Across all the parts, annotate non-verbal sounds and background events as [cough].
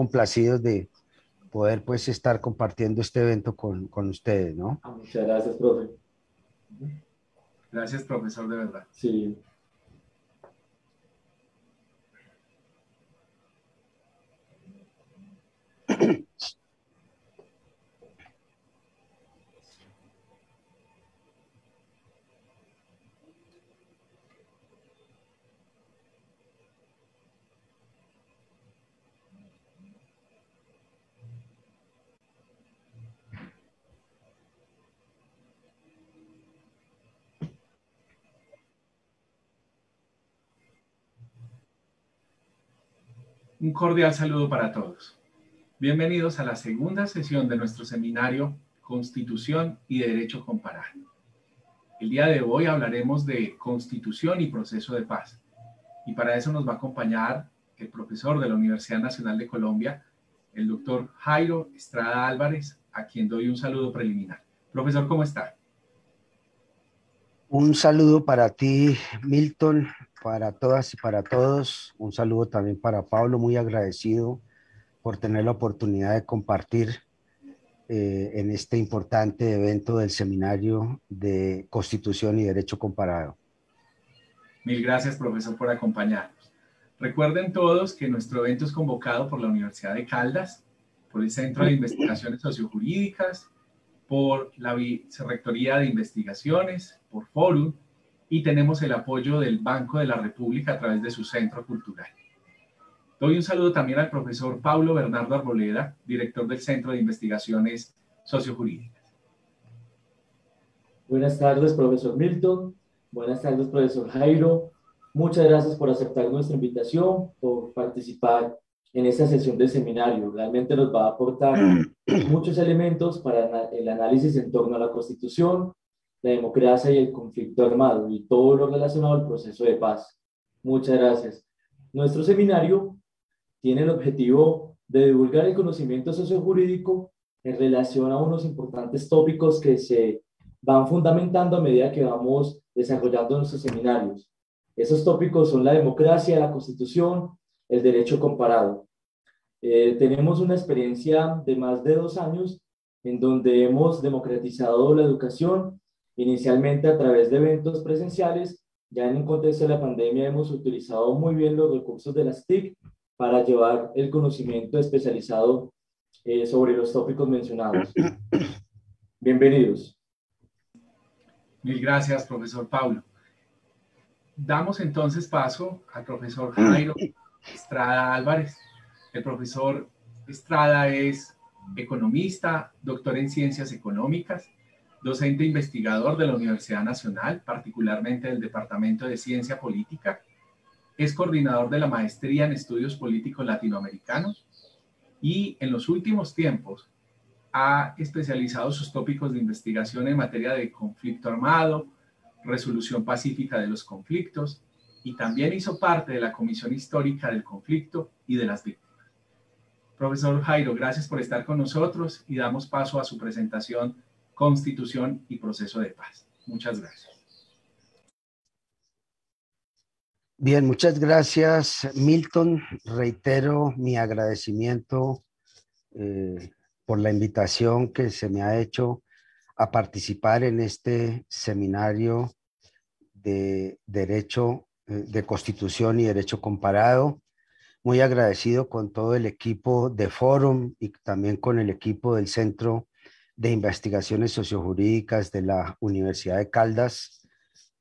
complacidos de poder pues estar compartiendo este evento con, ustedes, ¿no? Ah, muchas gracias, profe. Gracias, profesor, de verdad. Sí. Un cordial saludo para todos. Bienvenidos a la segunda sesión de nuestro seminario Constitución y Derecho Comparado. El día de hoy hablaremos de Constitución y Proceso de Paz. Y para eso nos va a acompañar el profesor de la Universidad Nacional de Colombia, el doctor Jairo Estrada Álvarez, a quien doy un saludo preliminar. Profesor, ¿cómo está? Un saludo para ti, Milton, para todas y para todos. Un saludo también para Pablo, muy agradecido por tener la oportunidad de compartir eh, en este importante evento del seminario de Constitución y Derecho Comparado. Mil gracias, profesor, por acompañarnos. Recuerden todos que nuestro evento es convocado por la Universidad de Caldas, por el Centro de Investigaciones Sociojurídicas, por la Vicerrectoría de Investigaciones, por Forum y tenemos el apoyo del Banco de la República a través de su centro cultural. Doy un saludo también al profesor Pablo Bernardo Arboleda, director del Centro de Investigaciones Sociojurídicas. Buenas tardes, profesor Milton. Buenas tardes, profesor Jairo. Muchas gracias por aceptar nuestra invitación, por participar en esta sesión de seminario. Realmente nos va a aportar [clears throat] muchos elementos para el análisis en torno a la Constitución, la democracia y el conflicto armado y todo lo relacionado al proceso de paz. Muchas gracias. Nuestro seminario tiene el objetivo de divulgar el conocimiento sociojurídico en relación a unos importantes tópicos que se van fundamentando a medida que vamos desarrollando nuestros seminarios. Esos tópicos son la democracia, la constitución, el derecho comparado. Eh, tenemos una experiencia de más de dos años en donde hemos democratizado la educación Inicialmente a través de eventos presenciales, ya en un contexto de la pandemia hemos utilizado muy bien los recursos de las TIC para llevar el conocimiento especializado eh, sobre los tópicos mencionados. [coughs] Bienvenidos. Mil gracias, profesor Pablo. Damos entonces paso al profesor [coughs] Jairo Estrada Álvarez. El profesor Estrada es economista, doctor en ciencias económicas, docente investigador de la Universidad Nacional, particularmente del Departamento de Ciencia Política. Es coordinador de la Maestría en Estudios Políticos Latinoamericanos y en los últimos tiempos ha especializado sus tópicos de investigación en materia de conflicto armado, resolución pacífica de los conflictos y también hizo parte de la Comisión Histórica del Conflicto y de las Víctimas. Profesor Jairo, gracias por estar con nosotros y damos paso a su presentación constitución y proceso de paz. Muchas gracias. Bien, muchas gracias, Milton. Reitero mi agradecimiento eh, por la invitación que se me ha hecho a participar en este seminario de Derecho eh, de Constitución y Derecho Comparado. Muy agradecido con todo el equipo de Forum y también con el equipo del Centro de Investigaciones Sociojurídicas de la Universidad de Caldas.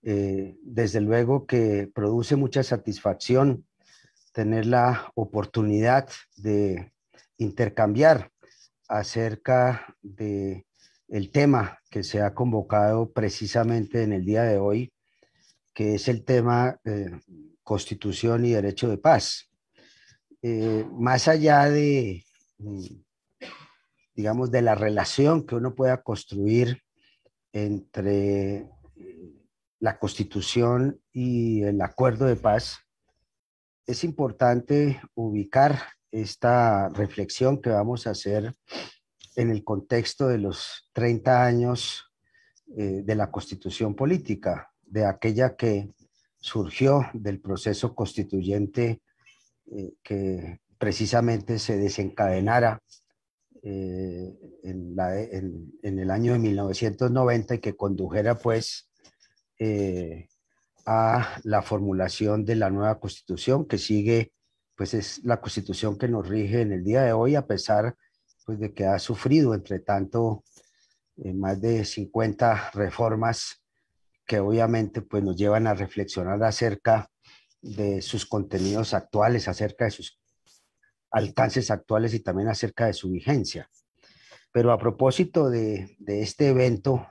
Eh, desde luego que produce mucha satisfacción tener la oportunidad de intercambiar acerca de el tema que se ha convocado precisamente en el día de hoy, que es el tema eh, Constitución y Derecho de Paz. Eh, más allá de mm, digamos, de la relación que uno pueda construir entre eh, la constitución y el acuerdo de paz, es importante ubicar esta reflexión que vamos a hacer en el contexto de los 30 años eh, de la constitución política, de aquella que surgió del proceso constituyente eh, que precisamente se desencadenara eh, en, el año de 1990 y que condujera pues eh, a la formulación de la nueva constitución que sigue pues es la constitución que nos rige en el día de hoy a pesar pues de que ha sufrido entre tanto eh, más de 50 reformas que obviamente pues nos llevan a reflexionar acerca de sus contenidos actuales, acerca de sus alcances actuales y también acerca de su vigencia. Pero a propósito de, este evento,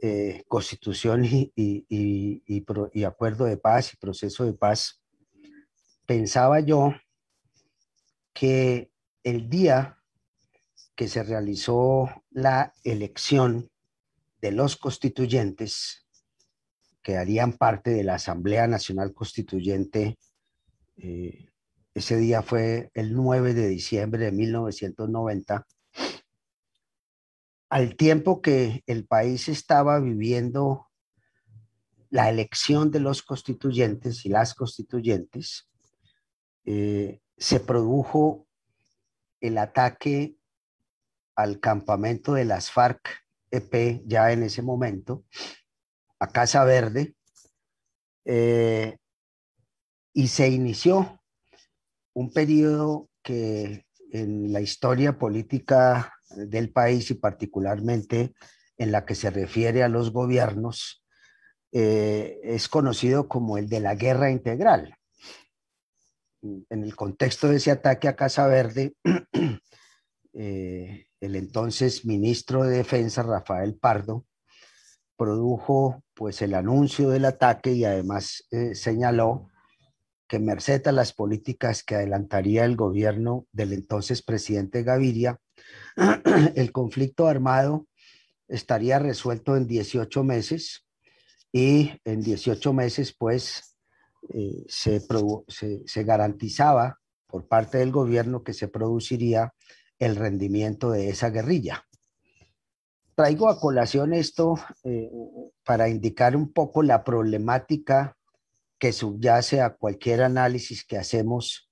eh, constitución y, y, y, acuerdo de paz y proceso de paz, pensaba yo que el día que se realizó la elección de los constituyentes, que harían parte de la Asamblea Nacional Constituyente eh, ese día fue el 9 de diciembre de 1990. Al tiempo que el país estaba viviendo la elección de los constituyentes y las constituyentes, eh, se produjo el ataque al campamento de las FARC EP ya en ese momento, a Casa Verde, eh, y se inició un periodo que en la historia política del país y particularmente en la que se refiere a los gobiernos eh, es conocido como el de la guerra integral. En el contexto de ese ataque a Casa Verde, [clears throat] eh, el entonces ministro de Defensa, Rafael Pardo, produjo pues el anuncio del ataque y además eh, señaló que merced a las políticas que adelantaría el gobierno del entonces presidente Gaviria, [clears throat] el conflicto armado estaría resuelto en 18 meses y en 18 meses pues eh, se, se, garantizaba por parte del gobierno que se produciría el rendimiento de esa guerrilla. Traigo a colación esto eh, para indicar un poco la problemática que subyace a cualquier análisis que hacemos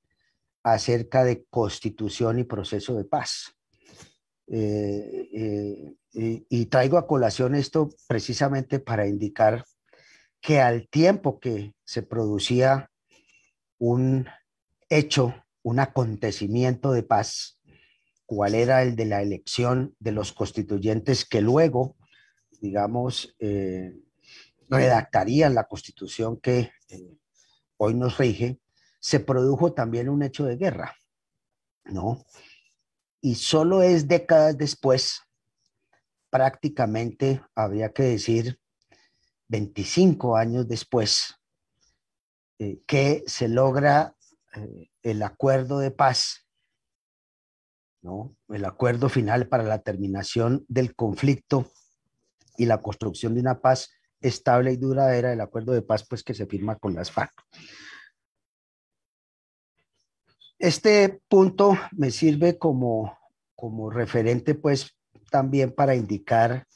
acerca de constitución y proceso de paz. Eh, eh, eh, y, traigo a colación esto precisamente para indicar que al tiempo que se producía un hecho, un acontecimiento de paz, cuál era el de la elección de los constituyentes que luego, digamos, redactarían la constitución que eh, hoy nos rige, se produjo también un hecho de guerra, ¿no? Y solo es décadas después, prácticamente habría que decir 25 años después, eh, que se logra eh, el acuerdo de paz, ¿no? El acuerdo final para la terminación del conflicto y la construcción de una paz estable y duradera del acuerdo de paz pues, que se firma con las FARC. Este punto me sirve como, como referente pues también para indicar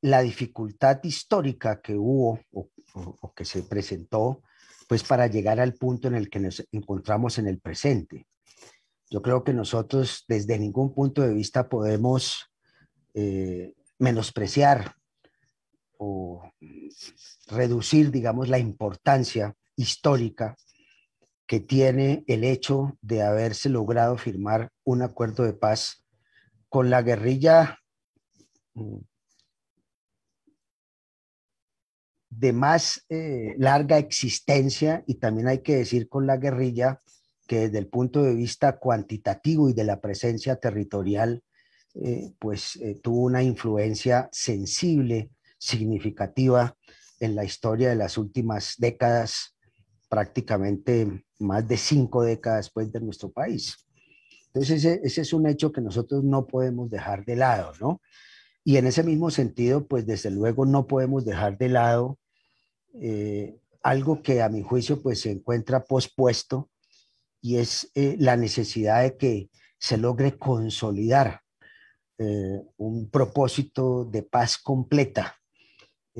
la dificultad histórica que hubo o, que se presentó pues para llegar al punto en el que nos encontramos en el presente. Yo creo que nosotros desde ningún punto de vista podemos eh, menospreciar o reducir, digamos, la importancia histórica que tiene el hecho de haberse logrado firmar un acuerdo de paz con la guerrilla mm, de más eh, larga existencia y también hay que decir con la guerrilla que desde el punto de vista cuantitativo y de la presencia territorial, eh, pues eh, tuvo una influencia sensible significativa en la historia de las últimas décadas, prácticamente más de cinco décadas después pues, de nuestro país. Entonces, ese, es un hecho que nosotros no podemos dejar de lado, ¿no? Y en ese mismo sentido, pues desde luego no podemos dejar de lado eh, algo que a mi juicio pues se encuentra pospuesto y es eh, la necesidad de que se logre consolidar eh, un propósito de paz completa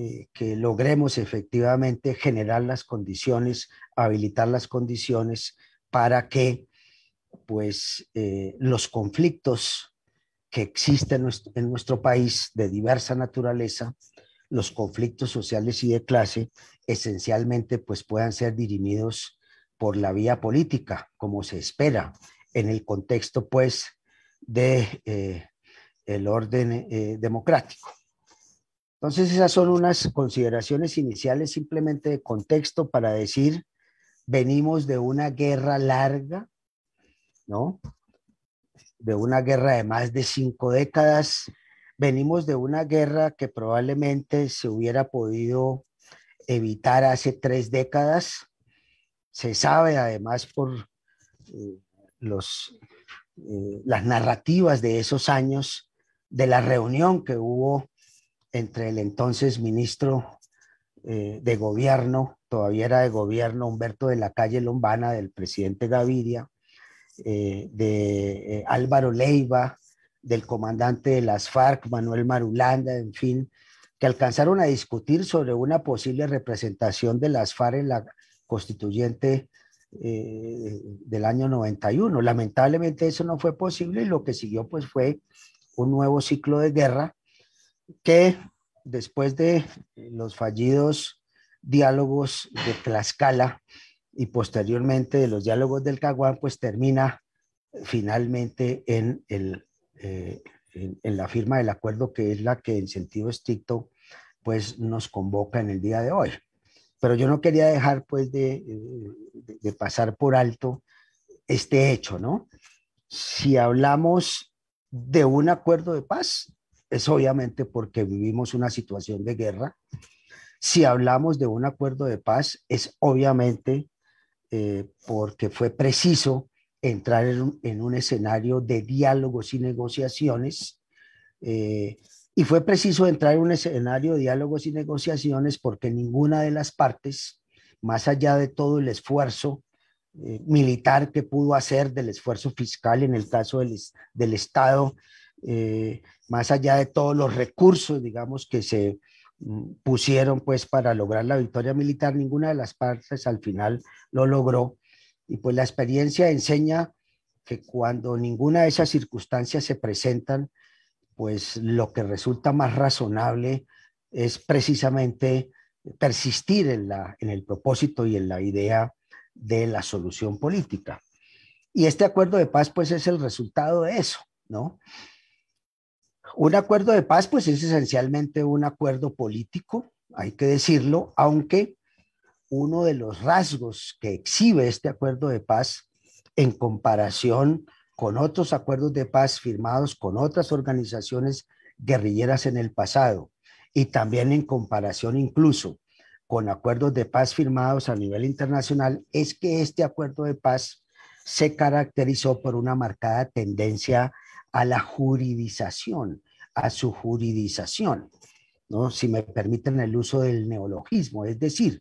eh, que logremos efectivamente generar las condiciones, habilitar las condiciones para que pues, eh, los conflictos que existen en nuestro país de diversa naturaleza, los conflictos sociales y de clase, esencialmente pues, puedan ser dirimidos por la vía política, como se espera, en el contexto pues de eh, el orden democrático. Entonces, esas son unas consideraciones iniciales simplemente de contexto para decir, venimos de una guerra larga, ¿no? De una guerra de más de cinco décadas, venimos de una guerra que probablemente se hubiera podido evitar hace tres décadas. Se sabe además por eh, los, eh, las narrativas de esos años, de la reunión que hubo entre el entonces ministro eh, de gobierno, todavía era de gobierno, Humberto de la Calle Lombana, del presidente Gaviria, eh, de eh, Álvaro Leiva, del comandante de las FARC, Manuel Marulanda, en fin, que alcanzaron a discutir sobre una posible representación de las FARC en la constituyente del año 91. Lamentablemente eso no fue posible y lo que siguió pues fue un nuevo ciclo de guerra que después de los fallidos diálogos de Tlaxcala y posteriormente de los diálogos del Caguán, pues termina finalmente eh, en, en, la firma del acuerdo que es la que en sentido estricto pues nos convoca en el día de hoy. Pero yo no quería dejar pues de pasar por alto este hecho, ¿no? Si hablamos de un acuerdo de paz, es obviamente porque vivimos una situación de guerra. Si hablamos de un acuerdo de paz, es obviamente eh, porque fue preciso entrar en un, escenario de diálogos y negociaciones. Eh, y fue preciso entrar en un escenario de diálogos y negociaciones porque ninguna de las partes, más allá de todo el esfuerzo eh, militar que pudo hacer, del esfuerzo fiscal en el caso del, del Estado, más allá de todos los recursos, digamos, que se mm, pusieron pues para lograr la victoria militar, ninguna de las partes al final lo logró. Y pues la experiencia enseña que cuando ninguna de esas circunstancias se presentan, pues lo que resulta más razonable es precisamente persistir en, la, en el propósito y en la idea de la solución política. Y este acuerdo de paz, pues, es el resultado de eso, ¿no? Un acuerdo de paz, pues es esencialmente un acuerdo político, hay que decirlo, aunque uno de los rasgos que exhibe este acuerdo de paz en comparación con otros acuerdos de paz firmados con otras organizaciones guerrilleras en el pasado y también en comparación incluso con acuerdos de paz firmados a nivel internacional, es que este acuerdo de paz se caracterizó por una marcada tendencia a la juridización, a su juridización, ¿no? si me permiten el uso del neologismo, es decir,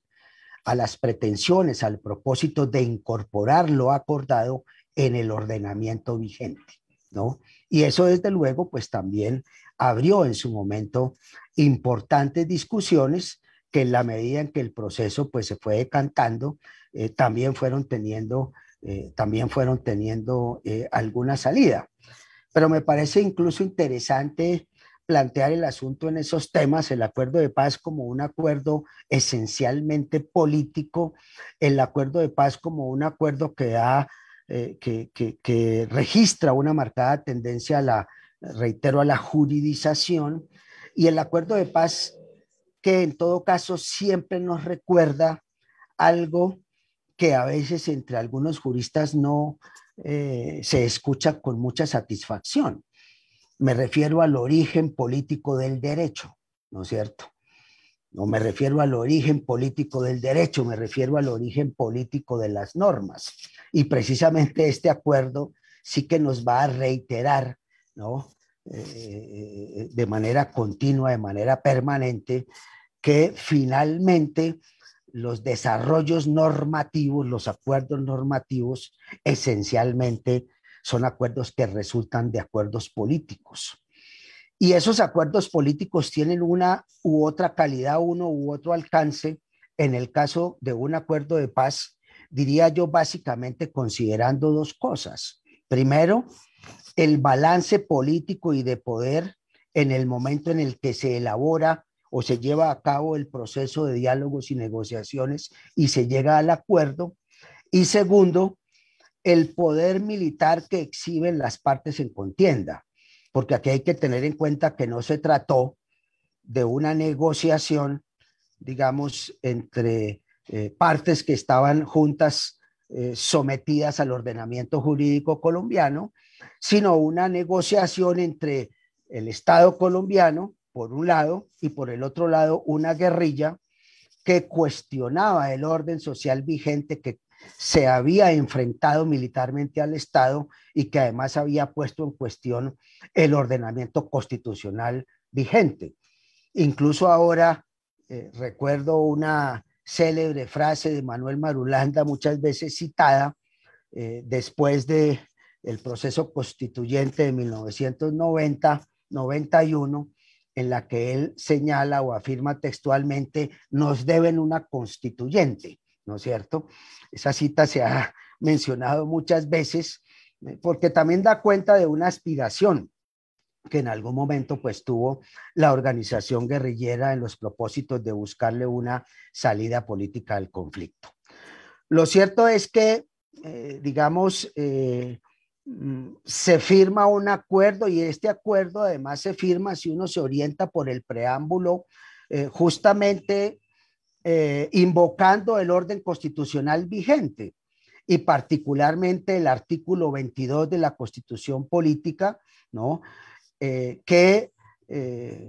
a las pretensiones, al propósito de incorporar lo acordado en el ordenamiento vigente. ¿no? Y eso desde luego pues también abrió en su momento importantes discusiones que en la medida en que el proceso pues se fue decantando, eh, también fueron teniendo, eh, también fueron teniendo eh, alguna salida. Pero me parece incluso interesante plantear el asunto en esos temas, el acuerdo de paz como un acuerdo esencialmente político, el acuerdo de paz como un acuerdo eh, que que, que, registra una marcada tendencia a la, reitero, a la juridización, y el acuerdo de paz que en todo caso siempre nos recuerda algo que a veces entre algunos juristas no eh, se escucha con mucha satisfacción. Me refiero al origen político del derecho, ¿no es cierto? No me refiero al origen político del derecho, me refiero al origen político de las normas. Y precisamente este acuerdo sí que nos va a reiterar, ¿no? Eh, de manera continua, de manera permanente, que finalmente los desarrollos normativos, los acuerdos normativos, esencialmente son acuerdos que resultan de acuerdos políticos. Y esos acuerdos políticos tienen una u otra calidad, uno u otro alcance. En el caso de un acuerdo de paz, diría yo básicamente considerando dos cosas. Primero, el balance político y de poder en el momento en el que se elabora o se lleva a cabo el proceso de diálogos y negociaciones y se llega al acuerdo. Y segundo, el poder militar que exhiben las partes en contienda, porque aquí hay que tener en cuenta que no se trató de una negociación, digamos, entre eh, partes que estaban juntas eh, sometidas al ordenamiento jurídico colombiano, sino una negociación entre el Estado colombiano por un lado, y por el otro lado, una guerrilla que cuestionaba el orden social vigente que se había enfrentado militarmente al Estado y que además había puesto en cuestión el ordenamiento constitucional vigente. Incluso ahora eh, recuerdo una célebre frase de Manuel Marulanda, muchas veces citada, eh, después de el proceso constituyente de 1990-91, en la que él señala o afirma textualmente, nos deben una constituyente, ¿no es cierto? Esa cita se ha [laughs] mencionado muchas veces eh, porque también da cuenta de una aspiración que en algún momento pues tuvo la organización guerrillera en los propósitos de buscarle una salida política al conflicto. Lo cierto es que, eh, digamos, eh, Mm, se firma un acuerdo y este acuerdo además se firma si uno se orienta por el preámbulo, eh, justamente eh, invocando el orden constitucional vigente y particularmente el artículo 22 de la Constitución Política, ¿no? Eh, que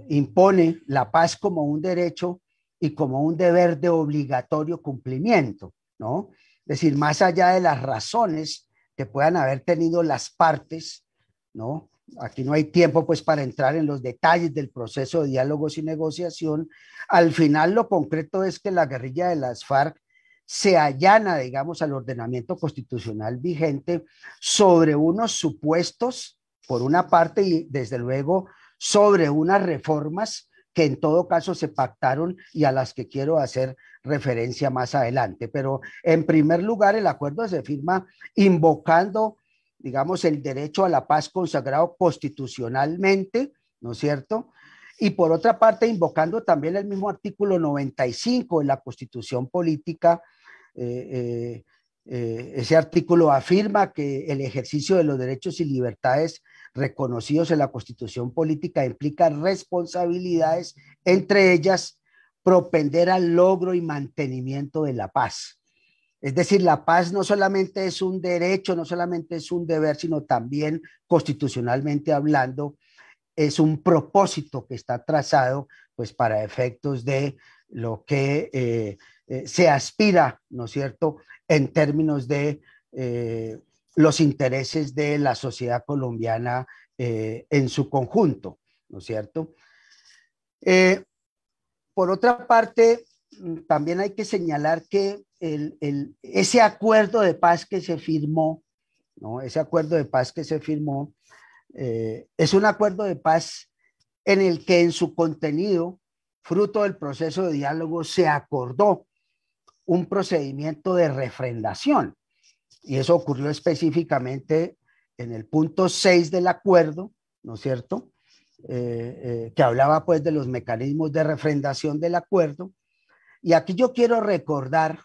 impone la paz como un derecho y como un deber de obligatorio cumplimiento, ¿no? Es decir, más allá de las razones puedan haber tenido las partes, ¿no? Aquí no hay tiempo pues para entrar en los detalles del proceso de diálogos y negociación. Al final lo concreto es que la guerrilla de las FARC se allana, digamos, al ordenamiento constitucional vigente sobre unos supuestos, por una parte, y desde luego sobre unas reformas que en todo caso se pactaron y a las que quiero hacer referencia más adelante. Pero en primer lugar, el acuerdo se firma invocando, digamos, el derecho a la paz consagrado constitucionalmente, ¿no es cierto? Y por otra parte, invocando también el mismo artículo 95 de la Constitución Política. Eh, eh, eh, ese artículo afirma que el ejercicio de los derechos y libertades reconocidos en la constitución política implica responsabilidades, entre ellas propender al logro y mantenimiento de la paz. Es decir, la paz no solamente es un derecho, no solamente es un deber, sino también constitucionalmente hablando, es un propósito que está trazado pues para efectos de lo que eh, eh, se aspira, ¿no es cierto?, en términos de eh, los intereses de la sociedad colombiana eh, en su conjunto, ¿no es cierto? Eh, por otra parte, mm, también hay que señalar que ese acuerdo de paz que se firmó, ¿no? ese acuerdo de paz que se firmó, eh, es un acuerdo de paz en el que en su contenido, fruto del proceso de diálogo, se acordó un procedimiento de refrendación y eso ocurrió específicamente en el punto 6 del acuerdo, ¿no es cierto? Eh, eh, que hablaba pues de los mecanismos de refrendación del acuerdo. Y aquí yo quiero recordar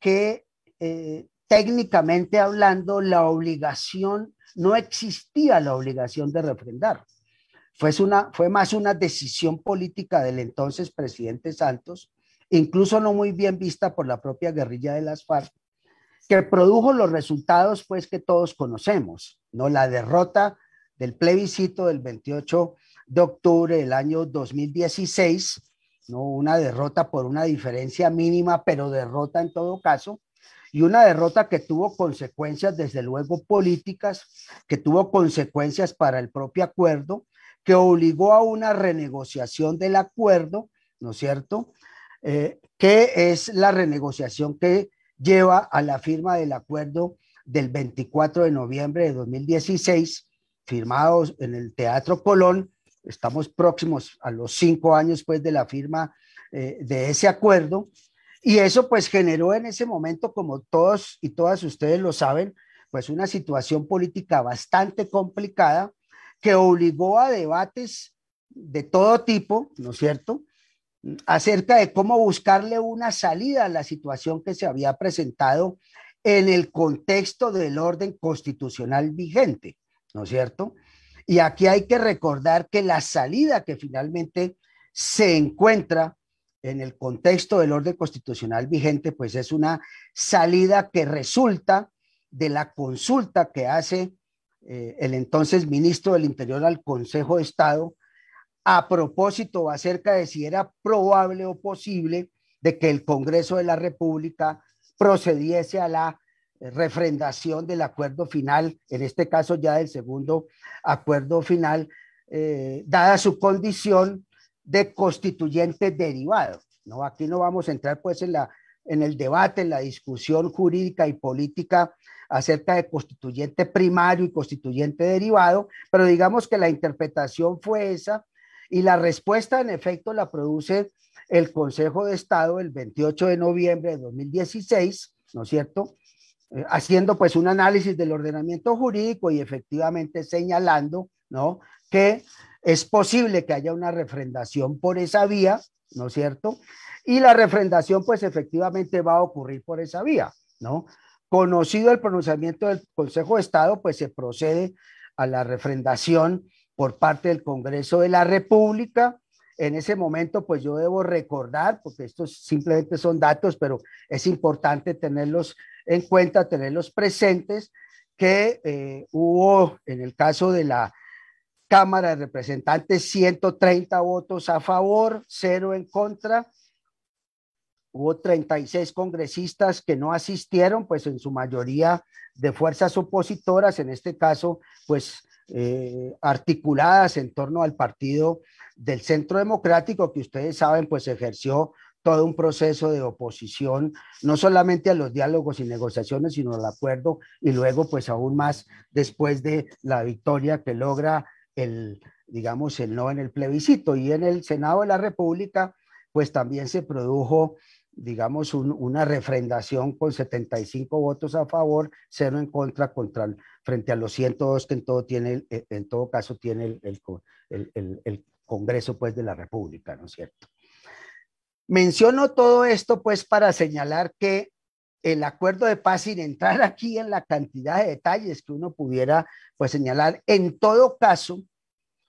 que eh, técnicamente hablando, la obligación, no existía la obligación de refrendar. Fue, una, fue más una decisión política del entonces presidente Santos, incluso no muy bien vista por la propia guerrilla de las FARC, que produjo los resultados pues que todos conocemos, ¿no? La derrota del plebiscito del 28 de octubre del año 2016, ¿no? Una derrota por una diferencia mínima, pero derrota en todo caso, y una derrota que tuvo consecuencias, desde luego, políticas, que tuvo consecuencias para el propio acuerdo, que obligó a una renegociación del acuerdo, ¿no es cierto? Eh, que es la renegociación que lleva a la firma del acuerdo del 24 de noviembre de 2016, firmados en el Teatro Colón. Estamos próximos a los cinco años pues de la firma eh, de ese acuerdo. Y eso pues generó en ese momento, como todos y todas ustedes lo saben, pues una situación política bastante complicada que obligó a debates de todo tipo, ¿no es cierto? acerca de cómo buscarle una salida a la situación que se había presentado en el contexto del orden constitucional vigente, ¿no es cierto? Y aquí hay que recordar que la salida que finalmente se encuentra en el contexto del orden constitucional vigente, pues es una salida que resulta de la consulta que hace eh, el entonces ministro del Interior al Consejo de Estado a propósito acerca de si era probable o posible de que el Congreso de la República procediese a la refrendación del acuerdo final, en este caso ya del segundo acuerdo final, eh, dada su condición de constituyente derivado. ¿no? Aquí no vamos a entrar pues en, la, en el debate, en la discusión jurídica y política acerca de constituyente primario y constituyente derivado, pero digamos que la interpretación fue esa y la respuesta, en efecto, la produce el Consejo de Estado el 28 de noviembre de 2016, ¿no es cierto? Eh, haciendo pues un análisis del ordenamiento jurídico y efectivamente señalando, ¿no? Que es posible que haya una refrendación por esa vía, ¿no es cierto? Y la refrendación pues efectivamente va a ocurrir por esa vía, ¿no? Conocido el pronunciamiento del Consejo de Estado, pues se procede a la refrendación por parte del Congreso de la República. En ese momento, pues yo debo recordar, porque estos simplemente son datos, pero es importante tenerlos en cuenta, tenerlos presentes, que eh, hubo, en el caso de la Cámara de Representantes, 130 votos a favor, cero en contra. Hubo 36 congresistas que no asistieron, pues en su mayoría de fuerzas opositoras, en este caso, pues eh, articuladas en torno al partido del Centro Democrático, que ustedes saben, pues ejerció todo un proceso de oposición, no solamente a los diálogos y negociaciones, sino al acuerdo, y luego, pues aún más después de la victoria que logra el, digamos, el no en el plebiscito. Y en el Senado de la República, pues también se produjo digamos, una refrendación con 75 votos a favor, cero en contra, contra frente a los 102 que en todo, tiene, eh, en todo caso tiene el, Congreso pues, de la República, ¿no es cierto? Menciono todo esto pues para señalar que el acuerdo de paz sin entrar aquí en la cantidad de detalles que uno pudiera pues señalar, en todo caso,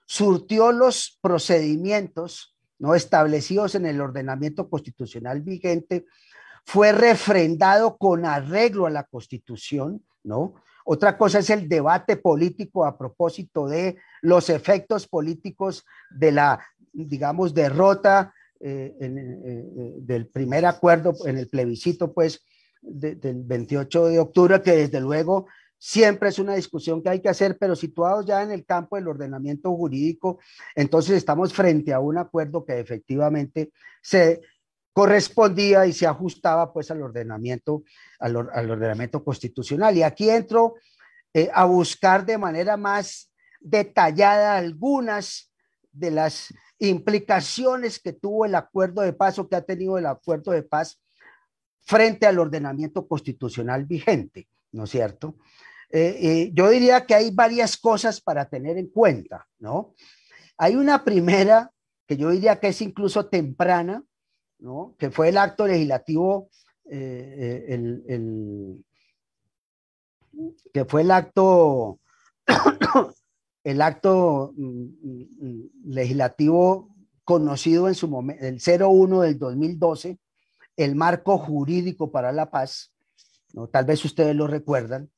surtió los procedimientos ¿no? establecidos en el ordenamiento constitucional vigente, fue refrendado con arreglo a la Constitución, ¿no? Otra cosa es el debate político a propósito de los efectos políticos de la, digamos, derrota eh, eh, eh, del primer acuerdo en el plebiscito, pues, del 28 de octubre, que desde luego siempre es una discusión que hay que hacer, pero situados ya en el campo del ordenamiento jurídico, entonces estamos frente a un acuerdo que efectivamente se correspondía y se ajustaba pues al ordenamiento, al, ordenamiento constitucional. Y aquí entro eh, a buscar de manera más detallada algunas de las implicaciones que tuvo el acuerdo de paz o que ha tenido el acuerdo de paz frente al ordenamiento constitucional vigente. ¿no es cierto? Eh, eh, yo diría que hay varias cosas para tener en cuenta, ¿no? Hay una primera que yo diría que es incluso temprana, ¿no? Que fue el acto legislativo, eh, que fue el acto, [coughs] el acto mm, mm, legislativo conocido en su momento, el 01 del 2012, el marco jurídico para la paz, Tal vez ustedes lo recuerdan,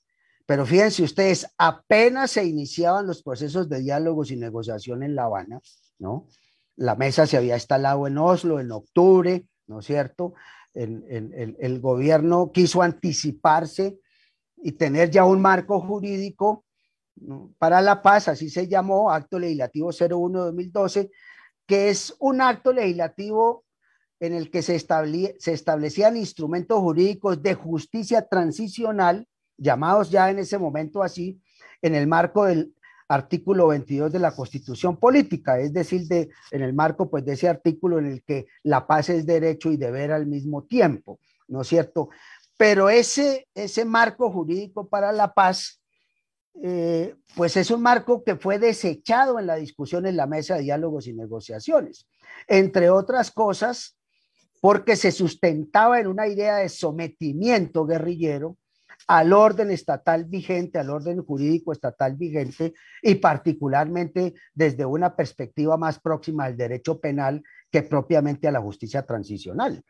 pero fíjense ustedes, apenas se iniciaban los procesos de diálogos y negociación en La Habana, ¿no? La mesa se había instalado en Oslo en octubre, ¿no es cierto? El, gobierno quiso anticiparse y tener ya un marco jurídico para la paz, así se llamó, Acto Legislativo 01-2012, que es un acto legislativo en el que se, establecían instrumentos jurídicos de justicia transicional, llamados ya en ese momento así, en el marco del artículo 22 de la Constitución Política, es decir, de, en el marco pues, de ese artículo en el que la paz es derecho y deber al mismo tiempo, ¿no es cierto? Pero ese, ese marco jurídico para la paz, eh, pues es un marco que fue desechado en la discusión en la mesa de diálogos y negociaciones, entre otras cosas, porque se sustentaba en una idea de sometimiento guerrillero al orden estatal vigente, al orden jurídico estatal vigente y particularmente desde una perspectiva más próxima al derecho penal que propiamente a la justicia transicional.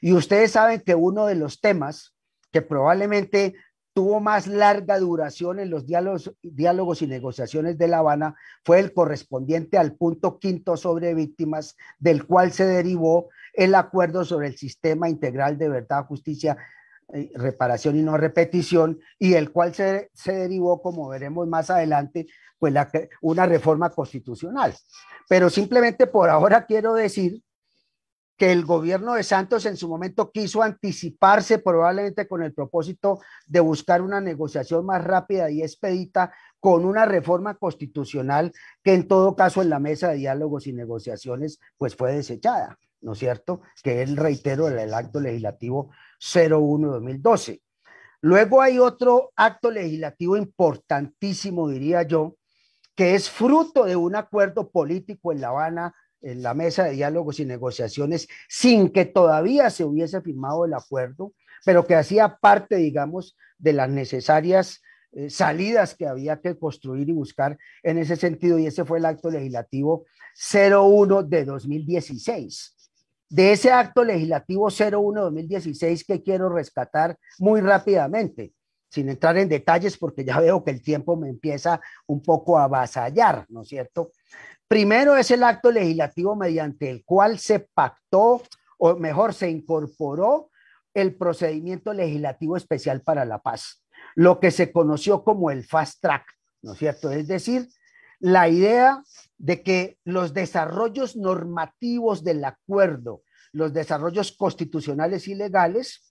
Y ustedes saben que uno de los temas que probablemente tuvo más larga duración en los diálogos, diálogos, y negociaciones de La Habana fue el correspondiente al punto quinto sobre víctimas, del cual se derivó el acuerdo sobre el sistema integral de verdad, justicia, eh, reparación y no repetición, y el cual se, derivó, como veremos más adelante, pues una reforma constitucional. Pero simplemente por ahora quiero decir que el gobierno de Santos en su momento quiso anticiparse probablemente con el propósito de buscar una negociación más rápida y expedita con una reforma constitucional que en todo caso en la mesa de diálogos y negociaciones pues fue desechada. ¿no es cierto? Que él reitero, el, acto legislativo 01-2012. Luego hay otro acto legislativo importantísimo, diría yo, que es fruto de un acuerdo político en La Habana, en la mesa de diálogos y negociaciones, sin que todavía se hubiese firmado el acuerdo, pero que hacía parte, digamos, de las necesarias eh, salidas que había que construir y buscar en ese sentido, y ese fue el acto legislativo 01 de 2016 de ese acto legislativo 01-2016 que quiero rescatar muy rápidamente, sin entrar en detalles porque ya veo que el tiempo me empieza un poco a avasallar, ¿no es cierto? Primero es el acto legislativo mediante el cual se pactó, o mejor, se incorporó el procedimiento legislativo especial para la paz, lo que se conoció como el fast track, ¿no es cierto? Es decir, la idea de que los desarrollos normativos del acuerdo, los desarrollos constitucionales y legales,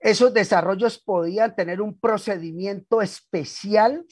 esos desarrollos podían tener un procedimiento especial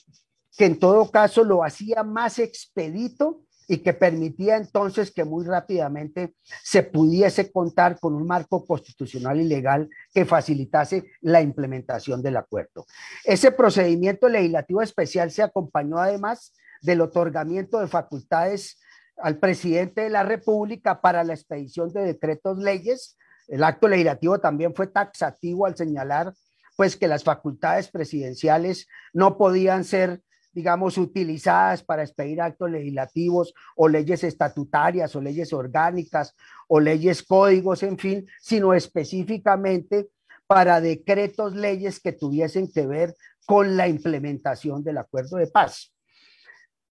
que en todo caso lo hacía más expedito y que permitía entonces que muy rápidamente se pudiese contar con un marco constitucional y legal que facilitase la implementación del acuerdo. Ese procedimiento legislativo especial se acompañó además del otorgamiento de facultades al presidente de la República para la expedición de decretos leyes. El acto legislativo también fue taxativo al señalar pues que las facultades presidenciales no podían ser digamos, utilizadas para expedir actos legislativos o leyes estatutarias o leyes orgánicas o leyes códigos, en fin, sino específicamente para decretos, leyes que tuviesen que ver con la implementación del acuerdo de paz.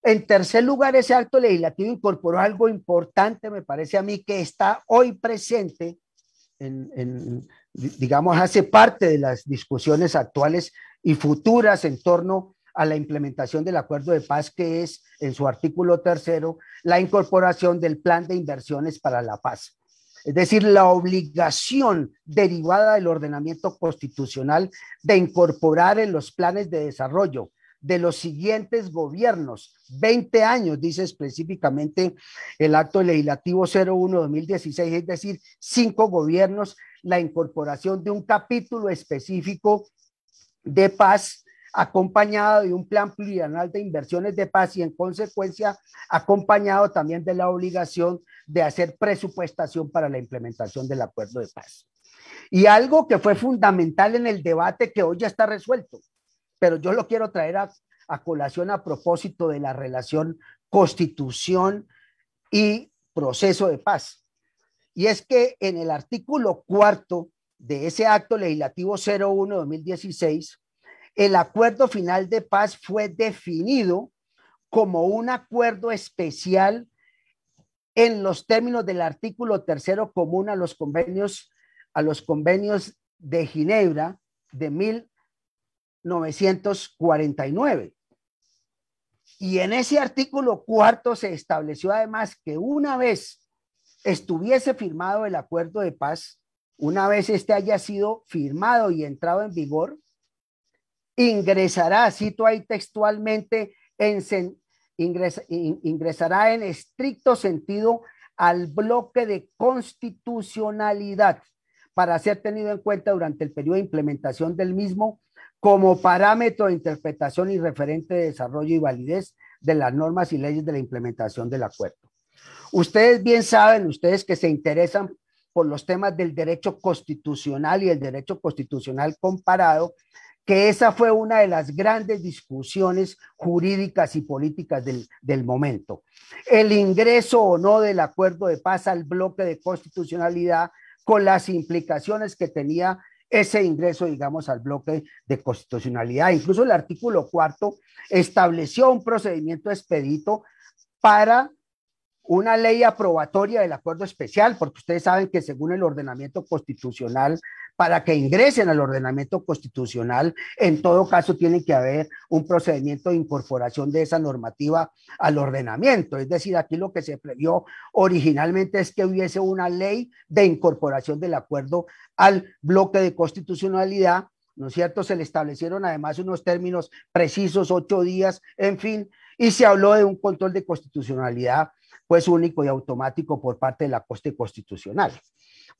En tercer lugar, ese acto legislativo incorporó algo importante, me parece a mí, que está hoy presente, digamos, hace parte de las discusiones actuales y futuras en torno a la implementación del acuerdo de paz, que es, en su artículo tercero, la incorporación del plan de inversiones para la paz. Es decir, la obligación derivada del ordenamiento constitucional de incorporar en los planes de desarrollo de los siguientes gobiernos. 20 años, dice específicamente el acto legislativo 01-2016, es decir, cinco gobiernos, la incorporación de un capítulo específico de paz acompañado de un plan plurianual de inversiones de paz y en consecuencia acompañado también de la obligación de hacer presupuestación para la implementación del acuerdo de paz. Y algo que fue fundamental en el debate que hoy ya está resuelto, pero yo lo quiero traer a, colación a propósito de la relación constitución y proceso de paz. Y es que en el artículo cuarto de ese acto legislativo 01-2016, el acuerdo final de paz fue definido como un acuerdo especial en los términos del artículo tercero común a los convenios a los convenios de Ginebra de mil, 949. Y en ese artículo cuarto se estableció además que una vez estuviese firmado el acuerdo de paz, una vez este haya sido firmado y entrado en vigor, ingresará, cito ahí textualmente, en, ingresará en estricto sentido al bloque de constitucionalidad para ser tenido en cuenta durante el periodo de implementación del mismo como parámetro de interpretación y referente de desarrollo y validez de las normas y leyes de la implementación del acuerdo. Ustedes bien saben, ustedes que se interesan por los temas del derecho constitucional y el derecho constitucional comparado, que esa fue una de las grandes discusiones jurídicas y políticas del, del, momento. El ingreso o no del acuerdo de paz al bloque de constitucionalidad con las implicaciones que tenía ese ingreso, digamos, al bloque de constitucionalidad. Incluso el artículo cuarto estableció un procedimiento expedito para una ley aprobatoria del acuerdo especial, porque ustedes saben que según el ordenamiento constitucional para que ingresen al ordenamiento constitucional, en todo caso tiene que haber un procedimiento de incorporación de esa normativa al ordenamiento. Es decir, aquí lo que se previó originalmente es que hubiese una ley de incorporación del acuerdo al bloque de constitucionalidad. ¿No es cierto? Se le establecieron además unos términos precisos, ocho días, en fin, y se habló de un control de constitucionalidad pues único y automático por parte de la Corte Constitucional.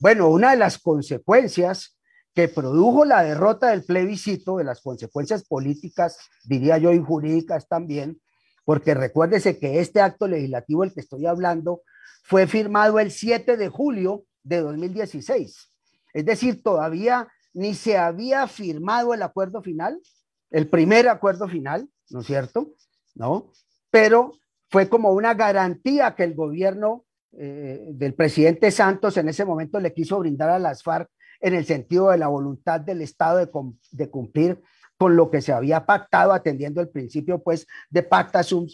Bueno, una de las consecuencias que produjo la derrota del plebiscito, de las consecuencias políticas, diría yo, y jurídicas también, porque recuérdese que este acto legislativo el que estoy hablando fue firmado el 7 de julio de 2016. Es decir, todavía ni se había firmado el acuerdo final, el primer acuerdo final, ¿no es cierto? ¿No? Pero fue como una garantía que el gobierno eh, del presidente Santos en ese momento le quiso brindar a las FARC en el sentido de la voluntad del Estado de, cumplir con lo que se había pactado, atendiendo el principio pues de pacta sunt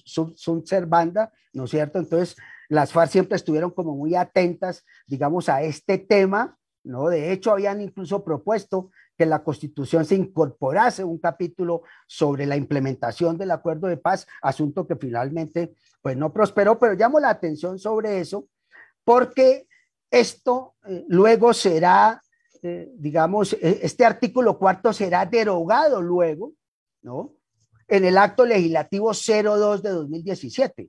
¿no es cierto? Entonces, las FARC siempre estuvieron como muy atentas, digamos, a este tema, ¿no? De hecho, habían incluso propuesto que la Constitución se incorporase un capítulo sobre la implementación del acuerdo de paz, asunto que finalmente pues no prosperó, pero llamo la atención sobre eso porque esto eh, luego será, eh, digamos, e, este artículo cuarto será derogado luego, ¿no? En el acto legislativo 02 de 2017.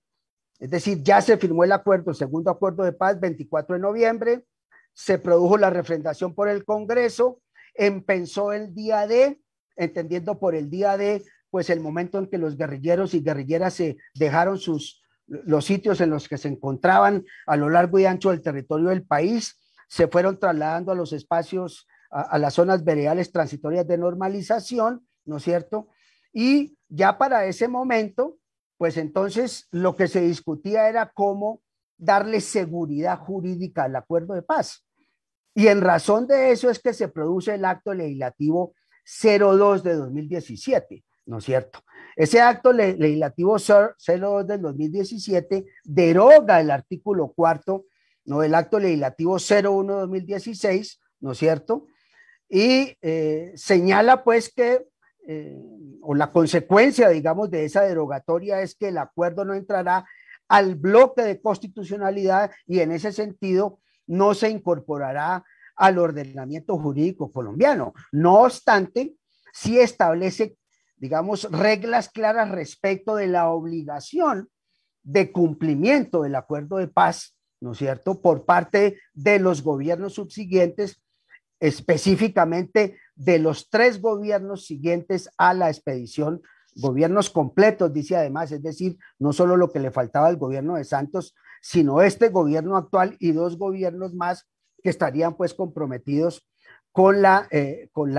Es decir, ya se firmó el acuerdo, el segundo acuerdo de paz, 24 de noviembre, se produjo la refrendación por el Congreso, empezó el día de, entendiendo por el día de, pues el momento en que los guerrilleros y guerrilleras se dejaron sus los sitios en los que se encontraban a lo largo y ancho del territorio del país, se fueron trasladando a los espacios, a, las zonas vereales transitorias de normalización, ¿no es cierto? Y ya para ese momento, pues entonces lo que se discutía era cómo darle seguridad jurídica al acuerdo de paz. Y en razón de eso es que se produce el acto legislativo 02 de 2017, ¿no es cierto? Ese acto legislativo 02 del 2017 deroga el artículo cuarto ¿no? del acto legislativo 01 de 2016, ¿no es cierto? Y eh, señala pues que, eh, o la consecuencia, digamos, de esa derogatoria es que el acuerdo no entrará al bloque de constitucionalidad y en ese sentido no se incorporará al ordenamiento jurídico colombiano. No obstante, sí establece, digamos, reglas claras respecto de la obligación de cumplimiento del acuerdo de paz, ¿no es cierto?, por parte de los gobiernos subsiguientes, específicamente de los tres gobiernos siguientes a la expedición, gobiernos completos, dice además, es decir, no solo lo que le faltaba al gobierno de Santos, sino este gobierno actual y dos gobiernos más que estarían pues comprometidos con la, eh, con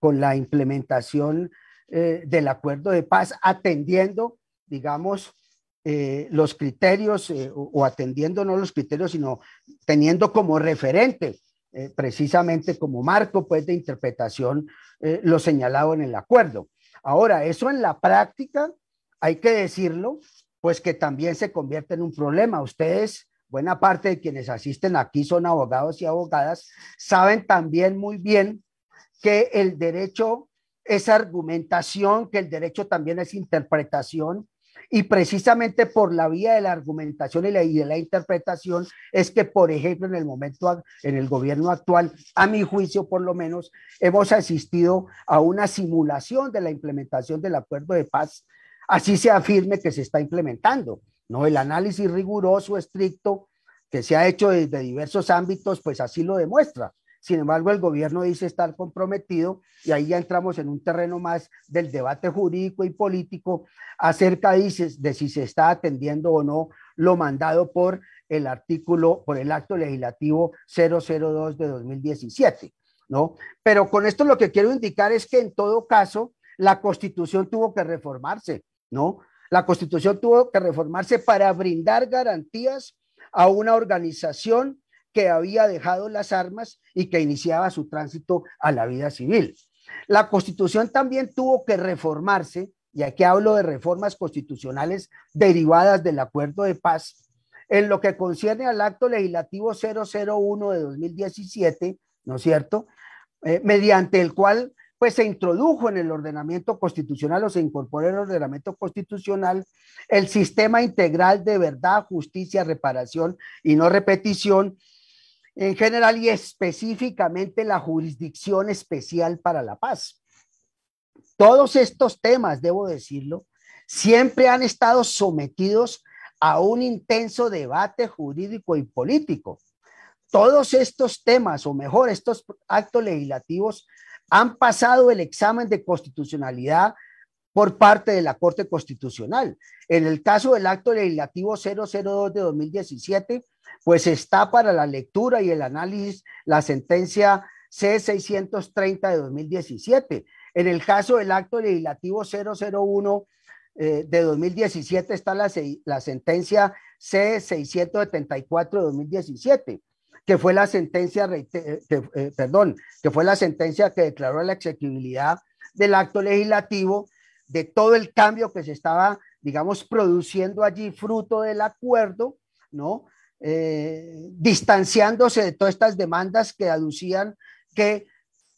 con la implementación eh, del acuerdo de paz, atendiendo, digamos, eh, los criterios o, atendiendo no los criterios, sino teniendo como referente, precisamente como marco pues, de interpretación, lo señalado en el acuerdo. Ahora, eso en la práctica, hay que decirlo, pues que también se convierte en un problema. Ustedes, buena parte de quienes asisten aquí son abogados y abogadas, saben también muy bien que el derecho es argumentación, que el derecho también es interpretación. Y precisamente por la vía de la argumentación y, la, de la interpretación es que, por ejemplo, en el momento, en el gobierno actual, a mi juicio por lo menos, hemos asistido a una simulación de la implementación del acuerdo de paz así se afirme que se está implementando. No, el análisis riguroso, estricto, que se ha hecho desde diversos ámbitos, pues así lo demuestra. Sin embargo, el gobierno dice estar comprometido y ahí ya entramos en un terreno más del debate jurídico y político acerca de, si se está atendiendo o no lo mandado por el artículo, por el acto legislativo 002 de 2017, ¿no? Pero con esto lo que quiero indicar es que en todo caso la constitución tuvo que reformarse ¿no? La constitución tuvo que reformarse para brindar garantías a una organización que había dejado las armas y que iniciaba su tránsito a la vida civil. La constitución también tuvo que reformarse, y aquí hablo de reformas constitucionales derivadas del acuerdo de paz, en lo que concierne al acto legislativo 001 de 2017, ¿no es cierto? Eh, mediante el cual pues se introdujo en el ordenamiento constitucional o se incorporó en el ordenamiento constitucional el sistema integral de verdad, justicia, reparación y no repetición en general y específicamente la jurisdicción especial para la paz. Todos estos temas, debo decirlo, siempre han estado sometidos a un intenso debate jurídico y político. Todos estos temas, o mejor, estos actos legislativos, han pasado el examen de constitucionalidad por parte de la Corte Constitucional. En el caso del acto legislativo 002 de 2017, pues está para la lectura y el análisis la sentencia C630 de 2017. En el caso del acto legislativo 001 eh, de 2017 está la, la sentencia C674 de 2017 que fue la sentencia, eh, que, eh, perdón, que fue la sentencia que declaró la exequibilidad del acto legislativo, de todo el cambio que se estaba, digamos, produciendo allí fruto del acuerdo, ¿no? Eh, distanciándose de todas estas demandas que aducían que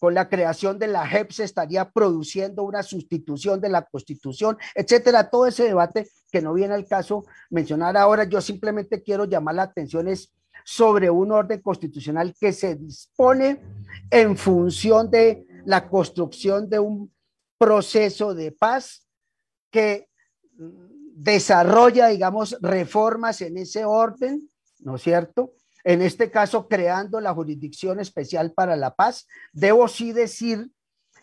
con la creación de la JEP se estaría produciendo una sustitución de la Constitución, etcétera, todo ese debate que no viene al caso mencionar ahora, yo simplemente quiero llamar la atención es sobre un orden constitucional que se dispone en función de la construcción de un proceso de paz que mm, desarrolla, digamos, reformas en ese orden, ¿no es cierto? En este caso, creando la Jurisdicción Especial para la Paz. Debo sí decir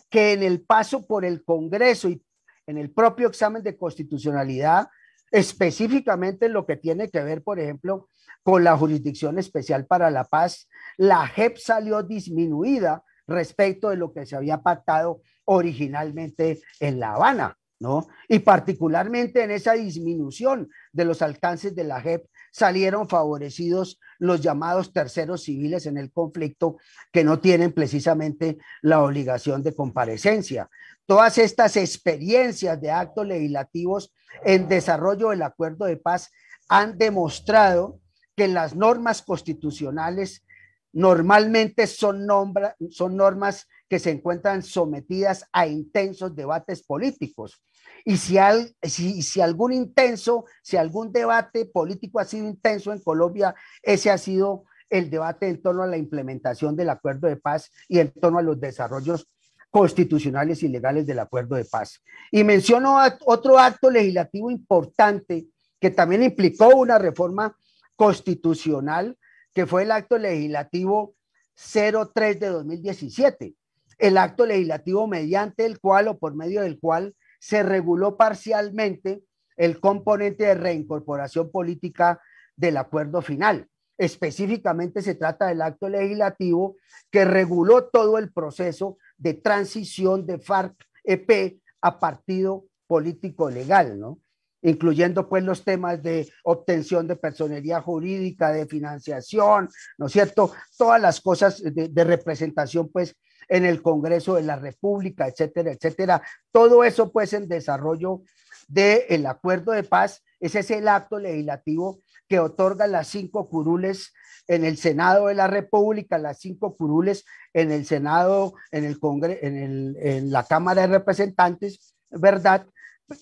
que en el paso por el Congreso y en el propio examen de constitucionalidad específicamente lo que tiene que ver, por ejemplo, con la Jurisdicción Especial para la Paz, la JEP salió disminuida respecto de lo que se había pactado originalmente en La Habana, ¿no? Y particularmente en esa disminución de los alcances de la JEP salieron favorecidos los llamados terceros civiles en el conflicto que no tienen precisamente la obligación de comparecencia. Todas estas experiencias de actos legislativos en desarrollo del acuerdo de paz han demostrado que las normas constitucionales normalmente son, normas que se encuentran sometidas a intensos debates políticos y si, al, si, algún intenso, si algún debate político ha sido intenso en Colombia, ese ha sido el debate en torno a la implementación del acuerdo de paz y en torno a los desarrollos constitucionales y legales del acuerdo de paz. Y menciono otro acto legislativo importante que también implicó una reforma constitucional, que fue el acto legislativo 03 de 2017, el acto legislativo mediante el cual o por medio del cual se reguló parcialmente el componente de reincorporación política del acuerdo final. Específicamente se trata del acto legislativo que reguló todo el proceso de transición de FARC-EP a partido político legal, ¿no? Incluyendo pues los temas de obtención de personería jurídica, de financiación, ¿no es cierto? Todas las cosas de, representación pues en el Congreso de la República, etcétera, etcétera. Todo eso pues en desarrollo del el acuerdo de paz. Ese es el acto legislativo que otorga las cinco curules en el Senado de la República, las cinco curules en el Senado, en, el Congreso, en, el, en la Cámara de Representantes, ¿verdad?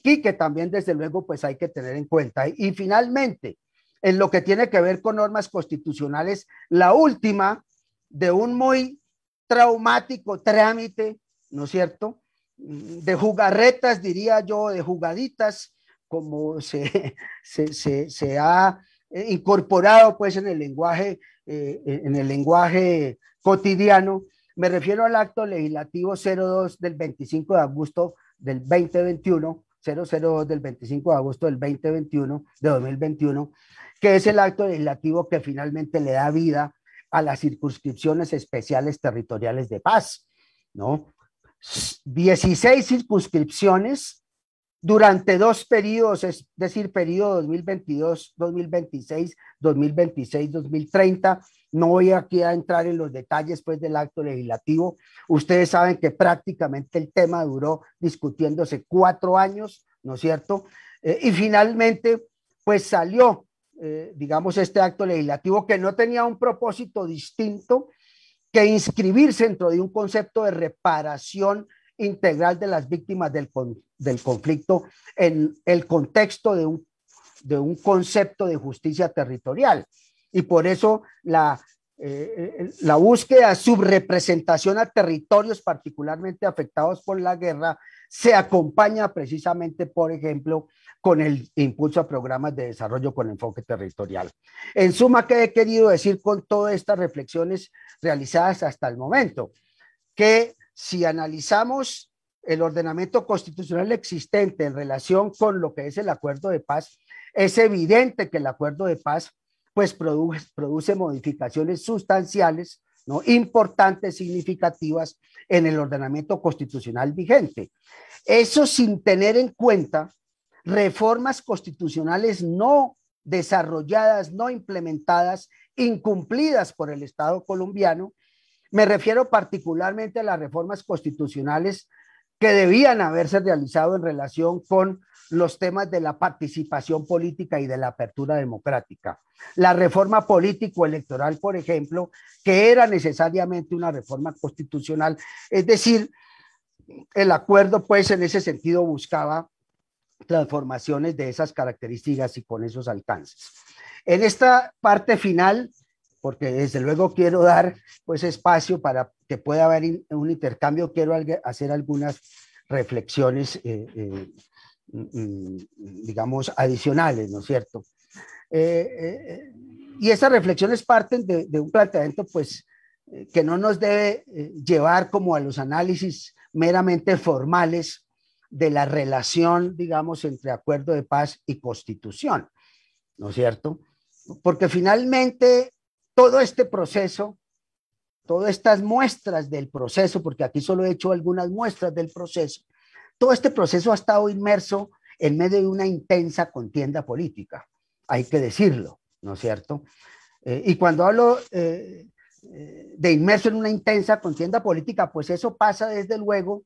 Y que también desde luego pues hay que tener en cuenta. Y finalmente, en lo que tiene que ver con normas constitucionales, la última de un muy traumático trámite, ¿no es cierto? De jugarretas, diría yo, de jugaditas, como se, [laughs] se, ha eh, incorporado pues en el lenguaje, eh, en el lenguaje cotidiano. Me refiero al acto legislativo 02 del 25 de agosto del 2021, 002 del 25 de agosto del 2021, de 2021, que es el acto legislativo que finalmente le da vida a las circunscripciones especiales territoriales de paz, ¿no? 16 circunscripciones durante dos periodos, es decir, periodo 2022, 2026, 2026, 2030. No voy aquí a entrar en los detalles pues, del acto legislativo. Ustedes saben que prácticamente el tema duró discutiéndose cuatro años, ¿no es cierto? Eh, y finalmente, pues salió eh, digamos, este acto legislativo que no tenía un propósito distinto que inscribirse dentro de un concepto de reparación integral de las víctimas del, conflicto en el contexto de un, concepto de justicia territorial. Y por eso la, eh, eh, la búsqueda subrepresentación a territorios particularmente afectados por la guerra se acompaña precisamente, por ejemplo, con el impulso a programas de desarrollo con enfoque territorial. En suma, ¿qué he querido decir con todas estas reflexiones realizadas hasta el momento? Que si analizamos el ordenamiento constitucional existente en relación con lo que es el acuerdo de paz, es evidente que el acuerdo de paz pues produce, produce modificaciones sustanciales, ¿no? importantes, significativas en el ordenamiento constitucional vigente. Eso sin tener en cuenta reformas constitucionales no desarrolladas, no implementadas, incumplidas por el Estado colombiano. Me refiero particularmente a las reformas constitucionales que debían haberse realizado en relación con los temas de la participación política y de la apertura democrática. La reforma político-electoral, por ejemplo, que era necesariamente una reforma constitucional. Es decir, el acuerdo, pues, en ese sentido buscaba transformaciones de esas características y con esos alcances. En esta parte final, porque desde luego quiero dar pues espacio para que pueda haber un intercambio, quiero hacer algunas reflexiones, eh, eh, mm, mm, digamos, adicionales, ¿no es cierto? Eh, y esas reflexiones parten de, de un planteamiento pues que no nos debe llevar como a los análisis meramente formales de la relación, digamos, entre acuerdo de paz y constitución, ¿no es cierto? Porque finalmente todo este proceso, todas estas muestras del proceso, porque aquí solo he hecho algunas muestras del proceso, todo este proceso ha estado inmerso en medio de una intensa contienda política, hay que decirlo, ¿no es cierto? Eh, y cuando hablo eh, eh, de inmerso en una intensa contienda política, pues eso pasa desde luego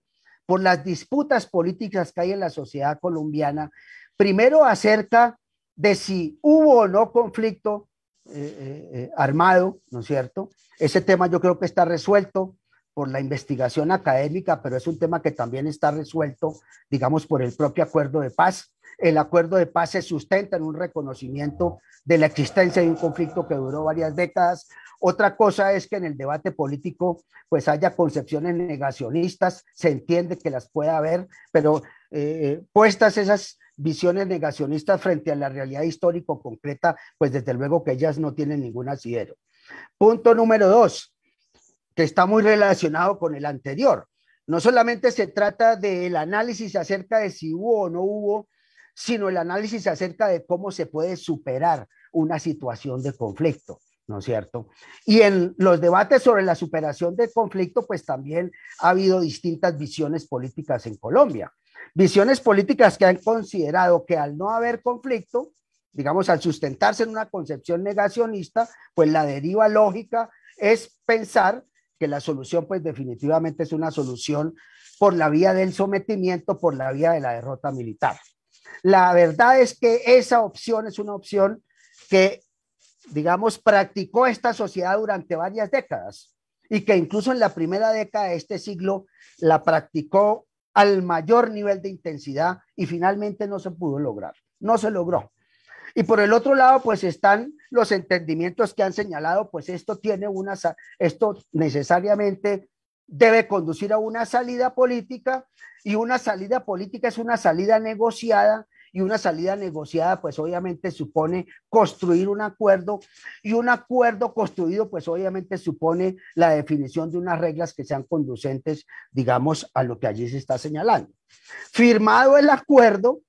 por las disputas políticas que hay en la sociedad colombiana, primero acerca de si hubo o no conflicto eh, eh, eh, armado, ¿no es cierto? Ese tema yo creo que está resuelto por la investigación académica, pero es un tema que también está resuelto, digamos, por el propio acuerdo de paz. El acuerdo de paz se sustenta en un reconocimiento de la existencia de un conflicto que duró varias décadas, otra cosa es que en el debate político pues haya concepciones negacionistas, se entiende que las pueda haber, pero eh, puestas esas visiones negacionistas frente a la realidad histórico concreta, pues desde luego que ellas no tienen ningún asidero. Punto número dos, que está muy relacionado con el anterior. No solamente se trata del análisis acerca de si hubo o no hubo, sino el análisis acerca de cómo se puede superar una situación de conflicto. ¿no es cierto? Y en los debates sobre la superación del conflicto, pues también ha habido distintas visiones políticas en Colombia. Visiones políticas que han considerado que al no haber conflicto, digamos, al sustentarse en una concepción negacionista, pues la deriva lógica es pensar que la solución, pues definitivamente es una solución por la vía del sometimiento, por la vía de la derrota militar. La verdad es que esa opción es una opción que digamos, practicó esta sociedad durante varias décadas y que incluso en la primera década de este siglo la practicó al mayor nivel de intensidad y finalmente no se pudo lograr, no se logró. Y por el otro lado, pues están los entendimientos que han señalado, pues esto tiene una, esto necesariamente debe conducir a una salida política y una salida política es una salida negociada y una salida negociada, pues obviamente supone construir un acuerdo y un acuerdo construido, pues obviamente supone la definición de unas reglas que sean conducentes, digamos, a lo que allí se está señalando. Firmado el acuerdo,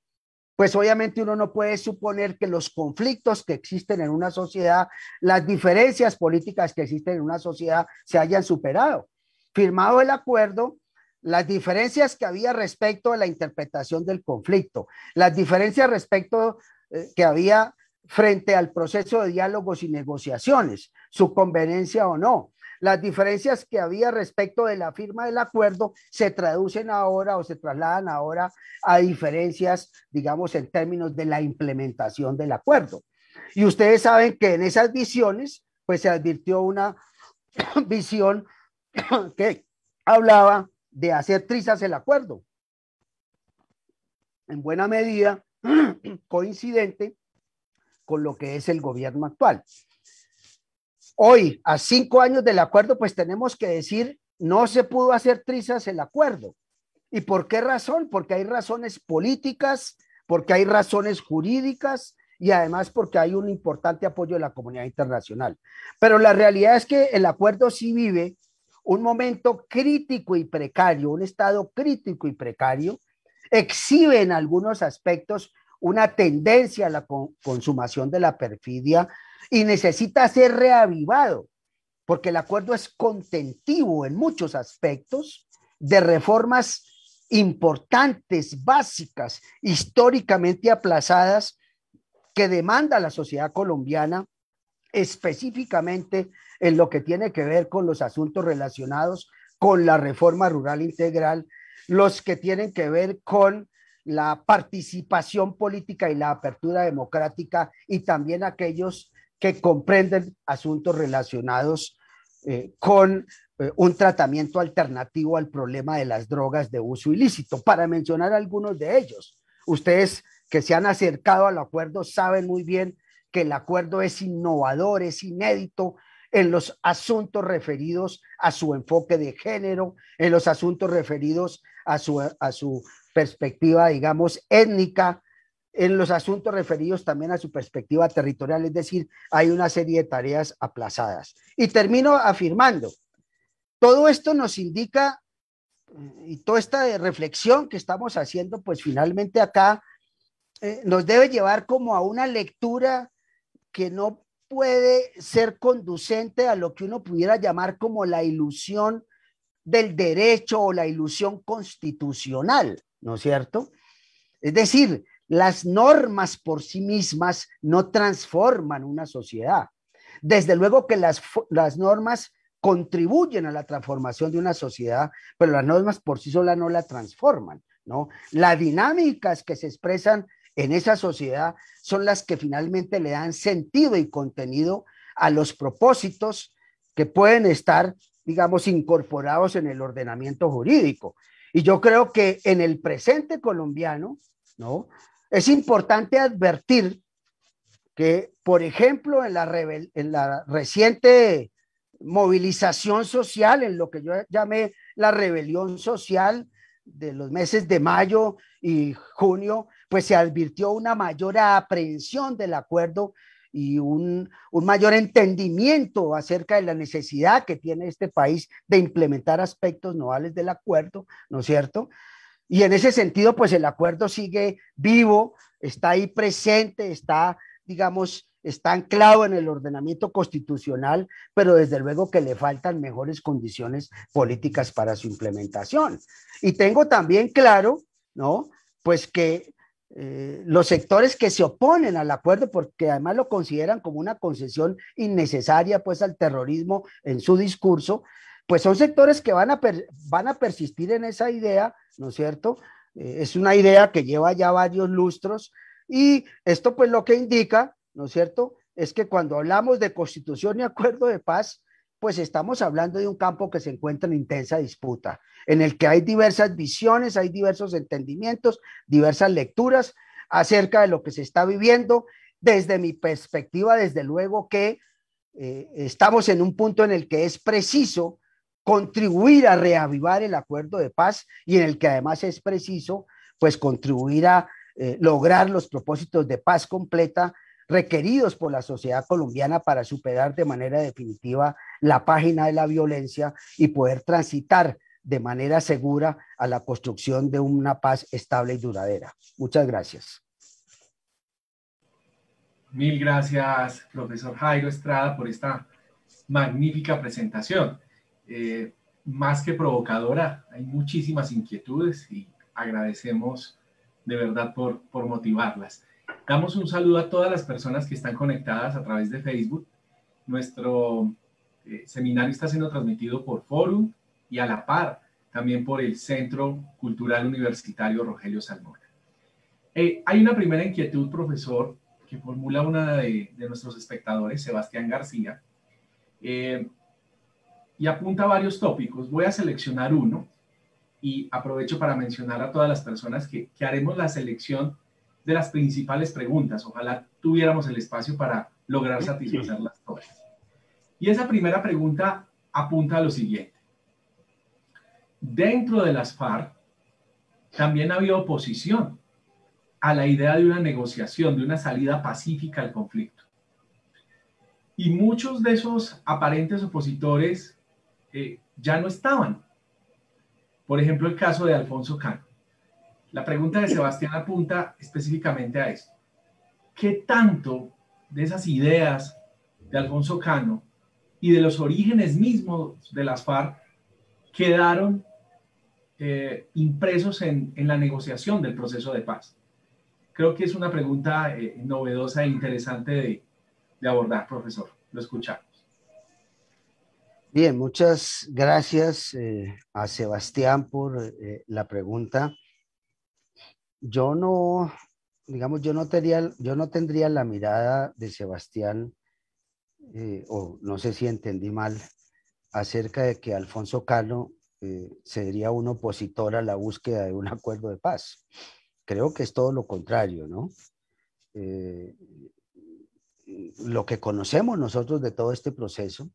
pues obviamente uno no puede suponer que los conflictos que existen en una sociedad, las diferencias políticas que existen en una sociedad se hayan superado. Firmado el acuerdo, las diferencias que había respecto a la interpretación del conflicto, las diferencias respecto eh, que había frente al proceso de diálogos y negociaciones, su conveniencia o no. Las diferencias que había respecto de la firma del acuerdo se traducen ahora o se trasladan ahora a diferencias, digamos, en términos de la implementación del acuerdo. Y ustedes saben que en esas visiones, pues se advirtió una [coughs] visión [coughs] que hablaba de hacer trizas el acuerdo. En buena medida, [clears throat] coincidente con lo que es el gobierno actual. Hoy, a cinco años del acuerdo, pues tenemos que decir, no se pudo hacer trizas el acuerdo. ¿Y por qué razón? Porque hay razones políticas, porque hay razones jurídicas y además porque hay un importante apoyo de la comunidad internacional. Pero la realidad es que el acuerdo sí vive un momento crítico y precario, un estado crítico y precario, exhibe en algunos aspectos una tendencia a la consumación de la perfidia y necesita ser reavivado, porque el acuerdo es contentivo en muchos aspectos de reformas importantes, básicas, históricamente aplazadas, que demanda la sociedad colombiana específicamente en lo que tiene que ver con los asuntos relacionados con la reforma rural integral, los que tienen que ver con la participación política y la apertura democrática y también aquellos que comprenden asuntos relacionados eh, con eh, un tratamiento alternativo al problema de las drogas de uso ilícito. Para mencionar algunos de ellos, ustedes que se han acercado al acuerdo saben muy bien que el acuerdo es innovador, es inédito, en los asuntos referidos a su enfoque de género, en los asuntos referidos a su, a su perspectiva, digamos, étnica, en los asuntos referidos también a su perspectiva territorial, es decir, hay una serie de tareas aplazadas. Y termino afirmando, todo esto nos indica y toda esta reflexión que estamos haciendo, pues finalmente acá eh, nos debe llevar como a una lectura que no puede ser conducente a lo que uno pudiera llamar como la ilusión del derecho o la ilusión constitucional, ¿no es cierto? Es decir, las normas por sí mismas no transforman una sociedad. Desde luego que las, las normas contribuyen a la transformación de una sociedad, pero las normas por sí solas no la transforman, ¿no? Las dinámicas que se expresan en esa sociedad son las que finalmente le dan sentido y contenido a los propósitos que pueden estar, digamos, incorporados en el ordenamiento jurídico. Y yo creo que en el presente colombiano, ¿no? Es importante advertir que, por ejemplo, en la, en la reciente movilización social, en lo que yo llamé la rebelión social de los meses de mayo y junio, pues se advirtió una mayor aprehensión del acuerdo y un, mayor entendimiento acerca de la necesidad que tiene este país de implementar aspectos novales del acuerdo, ¿no es cierto? Y en ese sentido, pues el acuerdo sigue vivo, está ahí presente, está, digamos, está anclado en el ordenamiento constitucional, pero desde luego que le faltan mejores condiciones políticas para su implementación. Y tengo también claro, ¿no? Pues que eh, los sectores que se oponen al acuerdo, porque además lo consideran como una concesión innecesaria pues al terrorismo en su discurso, pues son sectores que van a, van a persistir en esa idea, ¿no es cierto? Eh, es una idea que lleva ya varios lustros y esto pues lo que indica, ¿no es cierto? Es que cuando hablamos de constitución y acuerdo de paz, pues estamos hablando de un campo que se encuentra en intensa disputa, en el que hay diversas visiones, hay diversos entendimientos, diversas lecturas acerca de lo que se está viviendo. Desde mi perspectiva, desde luego que eh, estamos en un punto en el que es preciso contribuir a reavivar el acuerdo de paz y en el que además es preciso pues contribuir a eh, lograr los propósitos de paz completa requeridos por la sociedad colombiana para superar de manera definitiva la página de la violencia y poder transitar de manera segura a la construcción de una paz estable y duradera. Muchas gracias. Mil gracias, profesor Jairo Estrada, por esta magnífica presentación. Eh, más que provocadora, hay muchísimas inquietudes y agradecemos de verdad por, por motivarlas. Damos un saludo a todas las personas que están conectadas a través de Facebook. Nuestro eh, seminario está siendo transmitido por Forum y a la par también por el Centro Cultural Universitario Rogelio Salmón. Eh, hay una primera inquietud, profesor, que formula una de, nuestros espectadores, Sebastián García, eh, y apunta a varios tópicos. Voy a seleccionar uno y aprovecho para mencionar a todas las personas que, que haremos la selección de las principales preguntas. Ojalá tuviéramos el espacio para lograr satisfacerlas todas. Y esa primera pregunta apunta a lo siguiente. Dentro de las FARC también había oposición a la idea de una negociación, de una salida pacífica al conflicto. Y muchos de esos aparentes opositores eh, ya no estaban. Por ejemplo, el caso de Alfonso Cano. La pregunta de Sebastián apunta específicamente a esto. ¿Qué tanto de esas ideas de Alfonso Cano y de los orígenes mismos de las FARC quedaron eh, impresos en, la negociación del proceso de paz? Creo que es una pregunta eh, novedosa e interesante de, abordar, profesor. Lo escuchamos. Bien, muchas gracias eh, a Sebastián por la pregunta yo no, digamos, yo no, yo no tendría la mirada de Sebastián, eh, o no sé si entendí mal, acerca de que Alfonso Cano eh, sería un opositor a la búsqueda de un acuerdo de paz. Creo que es todo lo contrario, ¿no? Eh, lo que conocemos nosotros de todo este proceso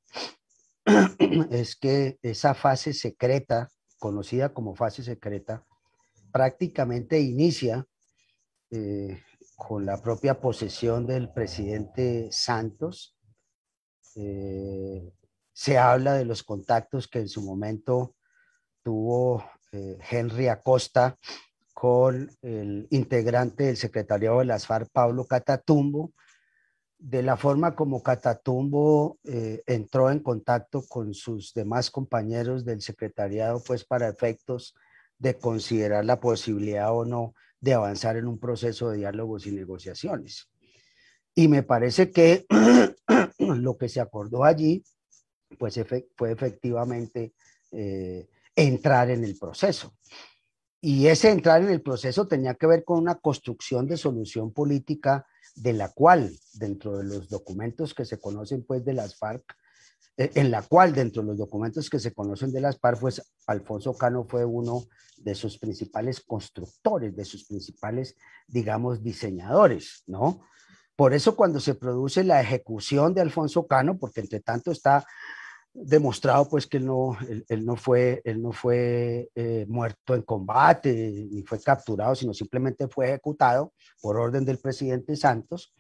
[clears throat] es que esa fase secreta, conocida como fase secreta, prácticamente inicia eh, con la propia posesión del presidente Santos. Eh, se habla de los contactos que en su momento tuvo eh, Henry Acosta con el integrante del secretariado de las FARC, Pablo Catatumbo, de la forma como Catatumbo entró en contacto con sus demás compañeros del secretariado, pues para efectos de considerar la posibilidad o no de avanzar en un proceso de diálogos y negociaciones. Y me parece que [clears throat] lo que se acordó allí, pues fue efectivamente eh, entrar en el proceso. Y ese entrar en el proceso tenía que ver con una construcción de solución política de la cual, dentro de los documentos que se conocen pues de las FARC, eh, en la cual dentro de los documentos que se conocen de las PAR, pues Alfonso Cano fue uno de sus principales constructores, de sus principales, digamos, diseñadores, ¿no? Por eso cuando se produce la ejecución de Alfonso Cano, porque entre tanto está demostrado pues que él no, él, no fue, él no fue eh, muerto en combate, ni fue capturado, sino simplemente fue ejecutado por orden del presidente Santos,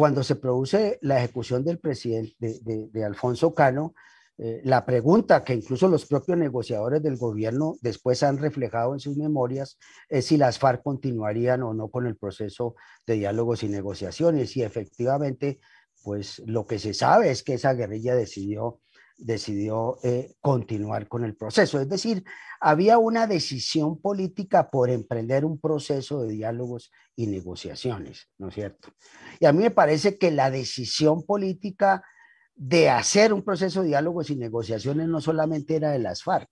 cuando se produce la ejecución del presidente de, Alfonso Cano, eh, la pregunta que incluso los propios negociadores del gobierno después han reflejado en sus memorias es si las FARC continuarían o no con el proceso de diálogos y negociaciones. Y efectivamente, pues lo que se sabe es que esa guerrilla decidió decidió eh, continuar con el proceso. Es decir, había una decisión política por emprender un proceso de diálogos y negociaciones, ¿no es cierto? Y a mí me parece que la decisión política de hacer un proceso de diálogos y negociaciones no solamente era de las FARC,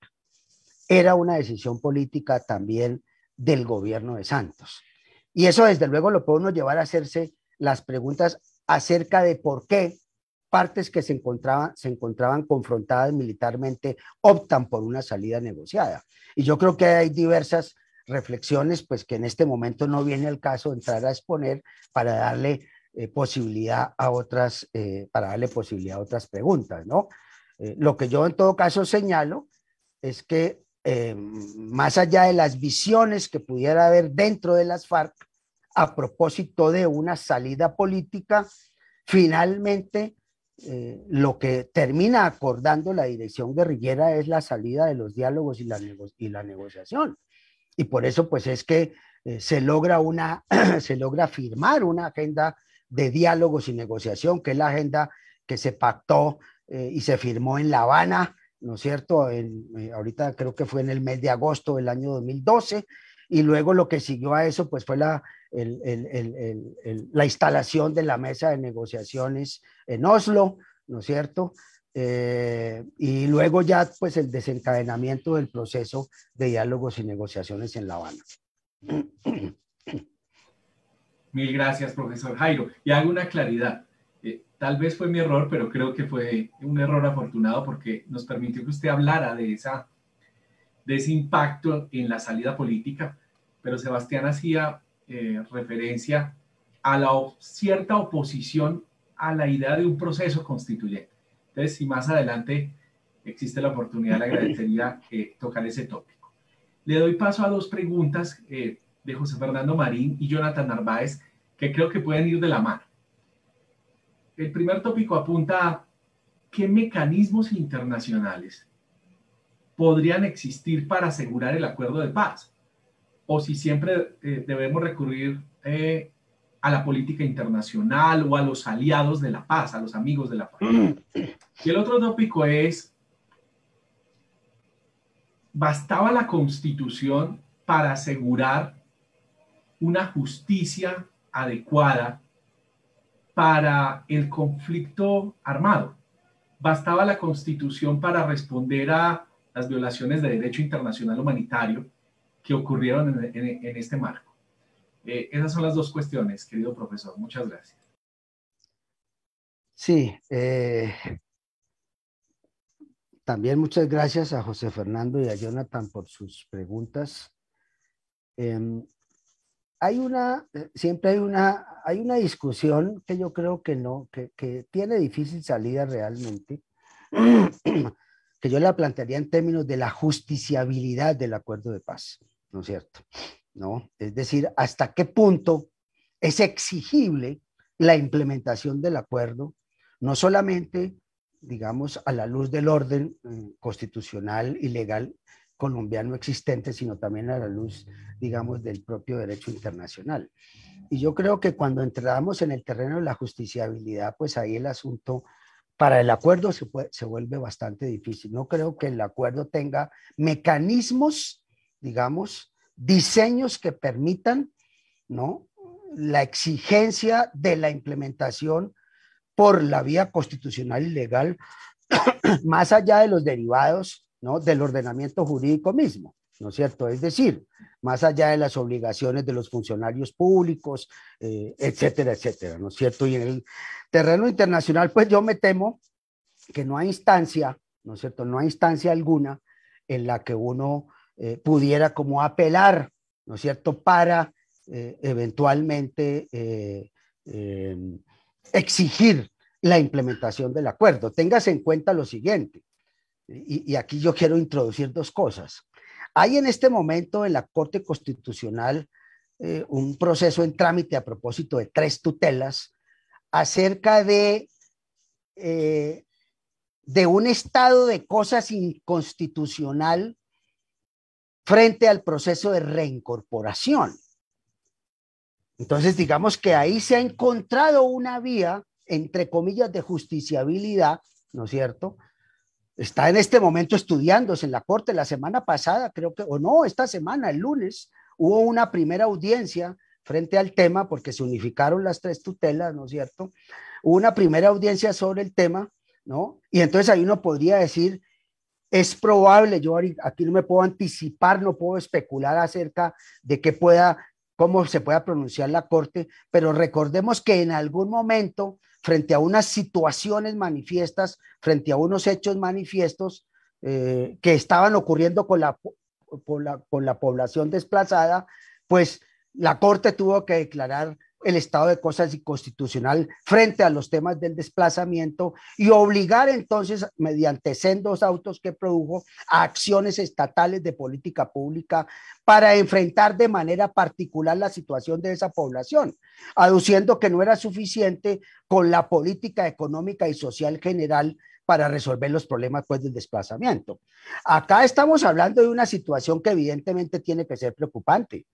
era una decisión política también del gobierno de Santos. Y eso desde luego lo puede uno llevar a hacerse las preguntas acerca de por qué partes que se encontraban, se encontraban confrontadas militarmente optan por una salida negociada. Y yo creo que hay diversas reflexiones, pues que en este momento no viene el caso de entrar a exponer para darle eh, posibilidad a otras, eh, para darle posibilidad a otras preguntas, ¿no? Eh, lo que yo en todo caso señalo es que más allá de las visiones que pudiera haber dentro de las FARC a propósito de una salida política, finalmente eh, lo que termina acordando la dirección guerrillera es la salida de los diálogos y la, negociación. Y por eso pues es que eh, se, logra [clears throat] se logra firmar una agenda de diálogos y negociación, que es la agenda que se pactó eh, y se firmó en La Habana, ¿no es cierto? ahorita creo que fue en el mes de agosto del año 2012 y luego lo que siguió a eso pues fue la, la instalación de la mesa de negociaciones en Oslo, ¿no es cierto? Eh, y luego ya pues el desencadenamiento del proceso de diálogos y negociaciones en La Habana. [clears throat] Mil gracias, profesor Jairo. Y hago una claridad. Eh, tal vez fue mi error, pero creo que fue un error afortunado porque nos permitió que usted hablara de esa de ese impacto en la salida política, pero Sebastián hacía eh, referencia a la cierta oposición a la idea de un proceso constituyente. Entonces, si más adelante existe la oportunidad, le agradecería tocar ese tópico. Le doy paso a dos preguntas eh, de José Fernando Marín y Jonathan Narváez, que creo que pueden ir de la mano. El primer tópico apunta a qué mecanismos internacionales podrían existir para asegurar el acuerdo de paz? ¿O si siempre eh, debemos recurrir eh, a la política internacional o a los aliados de la paz, a los amigos de la paz? Mm. Y el otro tópico es, ¿bastaba la constitución para asegurar una justicia adecuada para el conflicto armado? ¿Bastaba la constitución para responder a las violaciones de derecho internacional humanitario que ocurrieron en, este marco. Eh, esas son las dos cuestiones, querido profesor. Muchas gracias. Sí. Eh, también muchas gracias a José Fernando y a Jonathan por sus preguntas. Em, hay una, eh, siempre hay una, hay una discusión que yo creo que no, que, que tiene difícil salida realmente. [clears throat] que yo la plantearía en términos de la justiciabilidad del acuerdo de paz, ¿no es cierto? ¿No? Es decir, hasta qué punto es exigible la implementación del acuerdo, no solamente, digamos, a la luz del orden mm, constitucional y legal colombiano existente, sino también a la luz, digamos, del propio derecho internacional. Y yo creo que cuando entramos en el terreno de la justiciabilidad, pues ahí el asunto para el acuerdo se, se vuelve bastante difícil. No creo que el acuerdo tenga mecanismos, digamos, diseños que permitan, ¿no? La exigencia de la implementación por la vía constitucional y legal, [coughs] más allá de los derivados, ¿no? Del ordenamiento jurídico mismo, ¿no es cierto? Es decir, más allá de las obligaciones de los funcionarios públicos, eh, etcétera, etcétera, ¿no es cierto? Y en el terreno internacional, pues yo me temo que no hay instancia, ¿no es cierto? No hay instancia alguna en la que uno eh, pudiera como apelar, ¿no es cierto?, para eh, eventualmente exigir la implementación del acuerdo. Téngase en cuenta lo siguiente, y, y aquí yo quiero introducir dos cosas. Hay en este momento en la Corte Constitucional eh, un proceso en trámite a propósito de tres tutelas acerca de, eh, de un estado de cosas inconstitucional frente al proceso de reincorporación. Entonces, digamos que ahí se ha encontrado una vía, entre comillas, de justiciabilidad, ¿no es cierto?, está en este momento estudiándose en la corte. La semana pasada, creo que, o no, esta semana, el lunes, hubo una primera audiencia frente al tema, porque se unificaron las tres tutelas, ¿no es cierto? Hubo una primera audiencia sobre el tema, ¿no? Y entonces ahí uno podría decir, es probable, yo aquí no me puedo anticipar, no puedo especular acerca de qué pueda cómo se pueda pronunciar la Corte, pero recordemos que en algún momento, frente a unas situaciones manifiestas, frente a unos hechos manifiestos eh, que estaban ocurriendo con la, con la, con la población desplazada, pues la Corte tuvo que declarar el estado de cosas constitucional frente a los temas del desplazamiento y obligar entonces, mediante sendos autos que produjo, a acciones estatales de política pública para enfrentar de manera particular la situación de esa población, aduciendo que no era suficiente con la política económica y social general para resolver los problemas pues, del desplazamiento. Acá estamos hablando de una situación que evidentemente tiene que ser preocupante.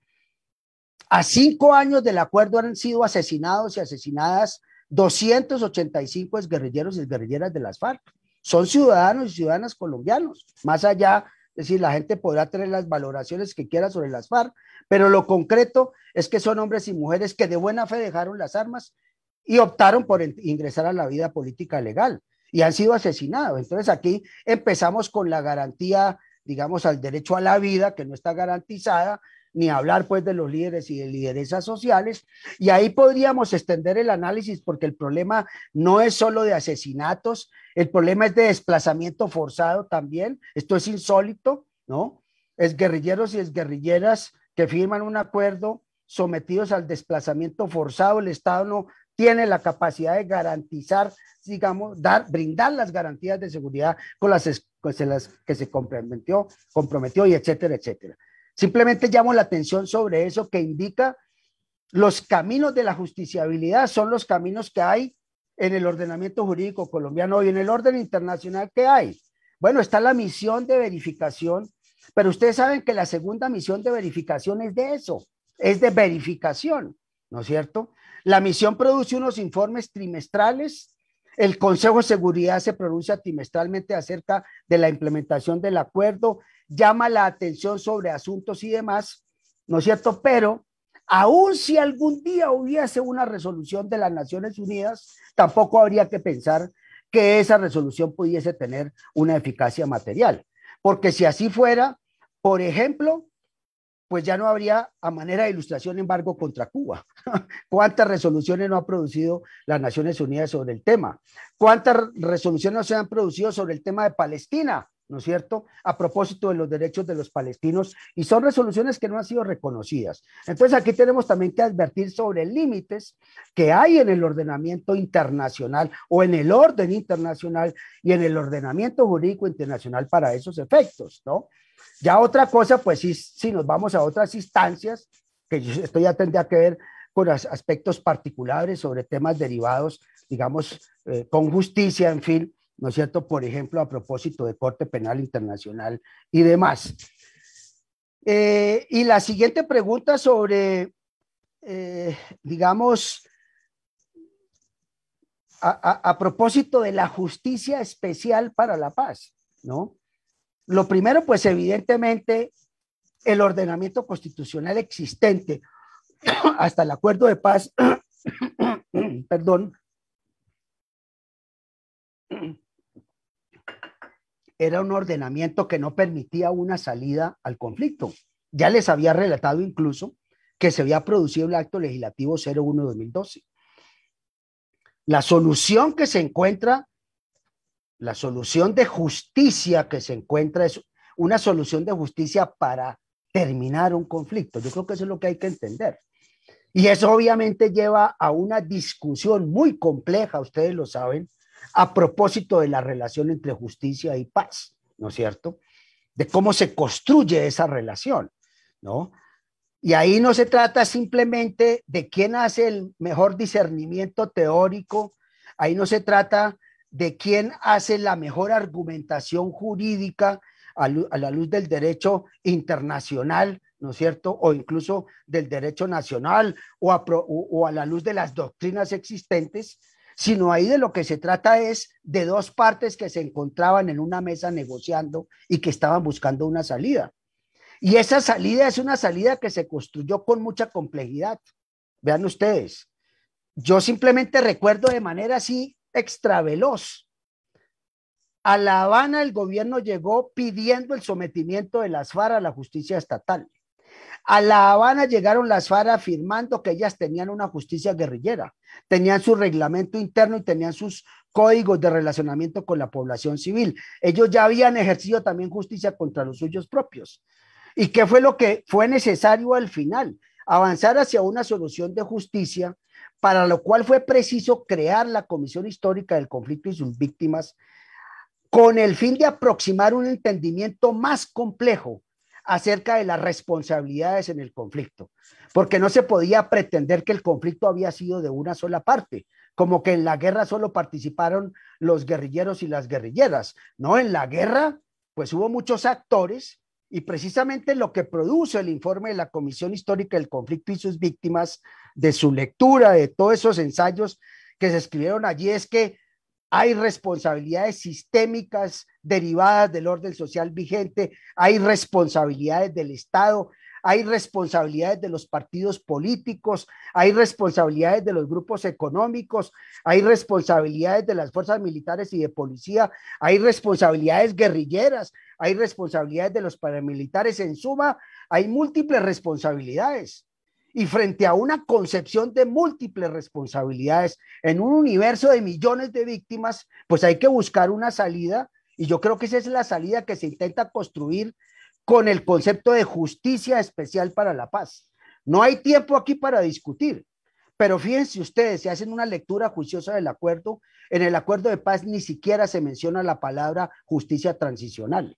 A cinco años del acuerdo han sido asesinados y asesinadas 285 guerrilleros y guerrilleras de las FARC. Son ciudadanos y ciudadanas colombianos, más allá, es decir, la gente podrá tener las valoraciones que quiera sobre las FARC, pero lo concreto es que son hombres y mujeres que de buena fe dejaron las armas y optaron por ingresar a la vida política legal y han sido asesinados. Entonces aquí empezamos con la garantía, digamos, al derecho a la vida, que no está garantizada, ni hablar pues de los líderes y de lideresas sociales. Y ahí podríamos extender el análisis porque el problema no es solo de asesinatos, el problema es de desplazamiento forzado también. Esto es insólito, ¿no? Es guerrilleros y es guerrilleras que firman un acuerdo sometidos al desplazamiento forzado, el Estado no tiene la capacidad de garantizar, digamos, dar, brindar las garantías de seguridad con las, que se comprometió, comprometió y etcétera, etcétera. Simplemente llamo la atención sobre eso que indica los caminos de la justiciabilidad son los caminos que hay en el ordenamiento jurídico colombiano y en el orden internacional que hay. Bueno, está la misión de verificación, pero ustedes saben que la segunda misión de verificación es de eso, es de verificación, ¿no es cierto? La misión produce unos informes trimestrales. El Consejo de Seguridad se pronuncia trimestralmente acerca de la implementación del acuerdo llama la atención sobre asuntos y demás, ¿no es cierto? Pero aun si algún día hubiese una resolución de las Naciones Unidas, tampoco habría que pensar que esa resolución pudiese tener una eficacia material. Porque si así fuera, por ejemplo, pues ya no habría a manera de ilustración embargo contra Cuba. [laughs] ¿Cuántas resoluciones no ha producido las Naciones Unidas sobre el tema? ¿Cuántas resoluciones no se han producido sobre el tema de Palestina? ¿no es cierto?, a propósito de los derechos de los palestinos y son resoluciones que no han sido reconocidas. Entonces aquí tenemos también que advertir sobre límites que hay en el ordenamiento internacional o en el orden internacional y en el ordenamiento jurídico internacional para esos efectos, ¿no? Ya otra cosa, pues si, si nos vamos a otras instancias, que esto ya tendría que ver con aspectos particulares sobre temas derivados, digamos, eh, con justicia, en fin, ¿no es cierto? Por ejemplo, a propósito de Corte Penal Internacional y demás. Eh, y la siguiente pregunta sobre, eh, digamos, a, a, propósito de la justicia especial para la paz, ¿no? Lo primero, pues evidentemente, el ordenamiento constitucional existente [clears throat] hasta el acuerdo de paz, [clears throat] perdón, [clears throat] era un ordenamiento que no permitía una salida al conflicto. Ya les había relatado incluso que se había producido el acto legislativo 01-2012. La solución que se encuentra, la solución de justicia que se encuentra es una solución de justicia para terminar un conflicto. Yo creo que eso es lo que hay que entender. Y eso obviamente lleva a una discusión muy compleja, ustedes lo saben, a propósito de la relación entre justicia y paz, ¿no es cierto? De cómo se construye esa relación, ¿no? Y ahí no se trata simplemente de quién hace el mejor discernimiento teórico, ahí no se trata de quién hace la mejor argumentación jurídica a, la luz del derecho internacional, ¿no es cierto? O incluso del derecho nacional o a, o a la luz de las doctrinas existentes, sino ahí de lo que se trata es de dos partes que se encontraban en una mesa negociando y que estaban buscando una salida. Y esa salida es una salida que se construyó con mucha complejidad. Vean ustedes, yo simplemente recuerdo de manera así extraveloz. A La Habana el gobierno llegó pidiendo el sometimiento de las fara a la justicia estatal. A La Habana llegaron las FARA afirmando que ellas tenían una justicia guerrillera, tenían su reglamento interno y tenían sus códigos de relacionamiento con la población civil. Ellos ya habían ejercido también justicia contra los suyos propios. ¿Y qué fue lo que fue necesario al final? Avanzar hacia una solución de justicia, para lo cual fue preciso crear la Comisión Histórica del Conflicto y sus Víctimas, con el fin de aproximar un entendimiento más complejo acerca de las responsabilidades en el conflicto, porque no se podía pretender que el conflicto había sido de una sola parte, como que en la guerra solo participaron los guerrilleros y las guerrilleras, ¿no? En la guerra, pues hubo muchos actores y precisamente lo que produce el informe de la Comisión Histórica del Conflicto y sus víctimas, de su lectura, de todos esos ensayos que se escribieron allí, es que hay responsabilidades sistémicas derivadas del orden social vigente, hay responsabilidades del Estado, hay responsabilidades de los partidos políticos, hay responsabilidades de los grupos económicos, hay responsabilidades de las fuerzas militares y de policía, hay responsabilidades guerrilleras, hay responsabilidades de los paramilitares, en suma, hay múltiples responsabilidades y frente a una concepción de múltiples responsabilidades en un universo de millones de víctimas, pues hay que buscar una salida y yo creo que esa es la salida que se intenta construir con el concepto de justicia especial para la paz. No hay tiempo aquí para discutir, pero fíjense ustedes, si hacen una lectura juiciosa del acuerdo, en el acuerdo de paz ni siquiera se menciona la palabra justicia transicional.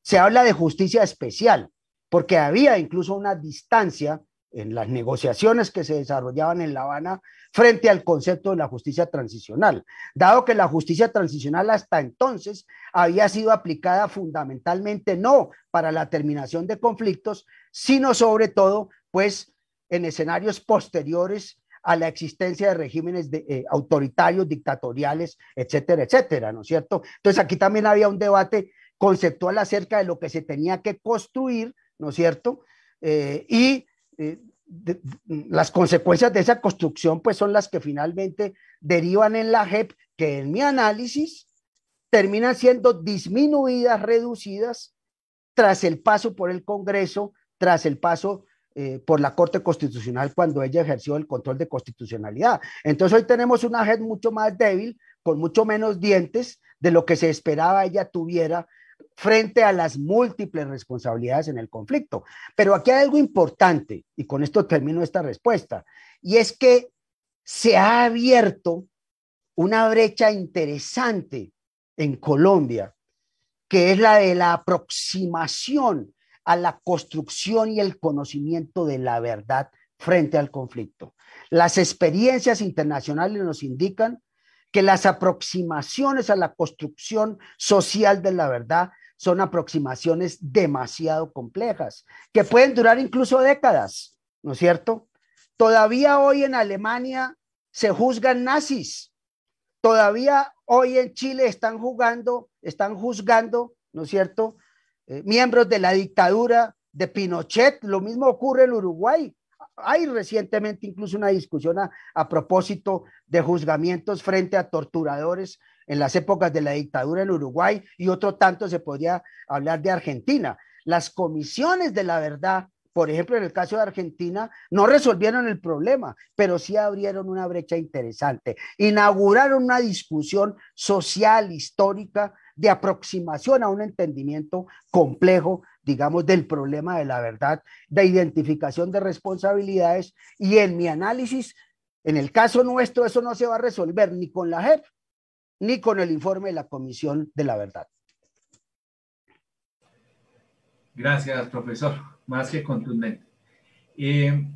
Se habla de justicia especial, porque había incluso una distancia en las negociaciones que se desarrollaban en La Habana frente al concepto de la justicia transicional, dado que la justicia transicional hasta entonces había sido aplicada fundamentalmente no para la terminación de conflictos, sino sobre todo, pues, en escenarios posteriores a la existencia de regímenes de, eh, autoritarios, dictatoriales, etcétera, etcétera, ¿no es cierto? Entonces aquí también había un debate conceptual acerca de lo que se tenía que construir, ¿no es cierto? Eh, y eh, las consecuencias de esa construcción pues son las que finalmente derivan en la JEP, que en mi análisis terminan siendo disminuidas, reducidas tras el paso por el Congreso, tras el paso eh, por la Corte Constitucional cuando ella ejerció el control de constitucionalidad. Entonces hoy tenemos una JEP mucho más débil, con mucho menos dientes de lo que se esperaba ella tuviera frente a las múltiples responsabilidades en el conflicto. Pero aquí hay algo importante, y con esto termino esta respuesta, y es que se ha abierto una brecha interesante en Colombia, que es la de la aproximación a la construcción y el conocimiento de la verdad frente al conflicto. Las experiencias internacionales nos indican que las aproximaciones a la construcción social de la verdad son aproximaciones demasiado complejas, que pueden durar incluso décadas, ¿no es cierto? Todavía hoy en Alemania se juzgan nazis, todavía hoy en Chile están jugando, están juzgando, ¿no es cierto? Eh, miembros de la dictadura de Pinochet, lo mismo ocurre en Uruguay, hay recientemente incluso una discusión a, propósito de juzgamientos frente a torturadores en las épocas de la dictadura en Uruguay y otro tanto se podría hablar de Argentina. Las comisiones de la verdad, por ejemplo, en el caso de Argentina, no resolvieron el problema, pero sí abrieron una brecha interesante, inauguraron una discusión social, histórica, de aproximación a un entendimiento complejo digamos, del problema de la verdad, de identificación de responsabilidades. Y en mi análisis, en el caso nuestro, eso no se va a resolver ni con la JEP, ni con el informe de la Comisión de la Verdad. Gracias, profesor. Más que contundente. Eh,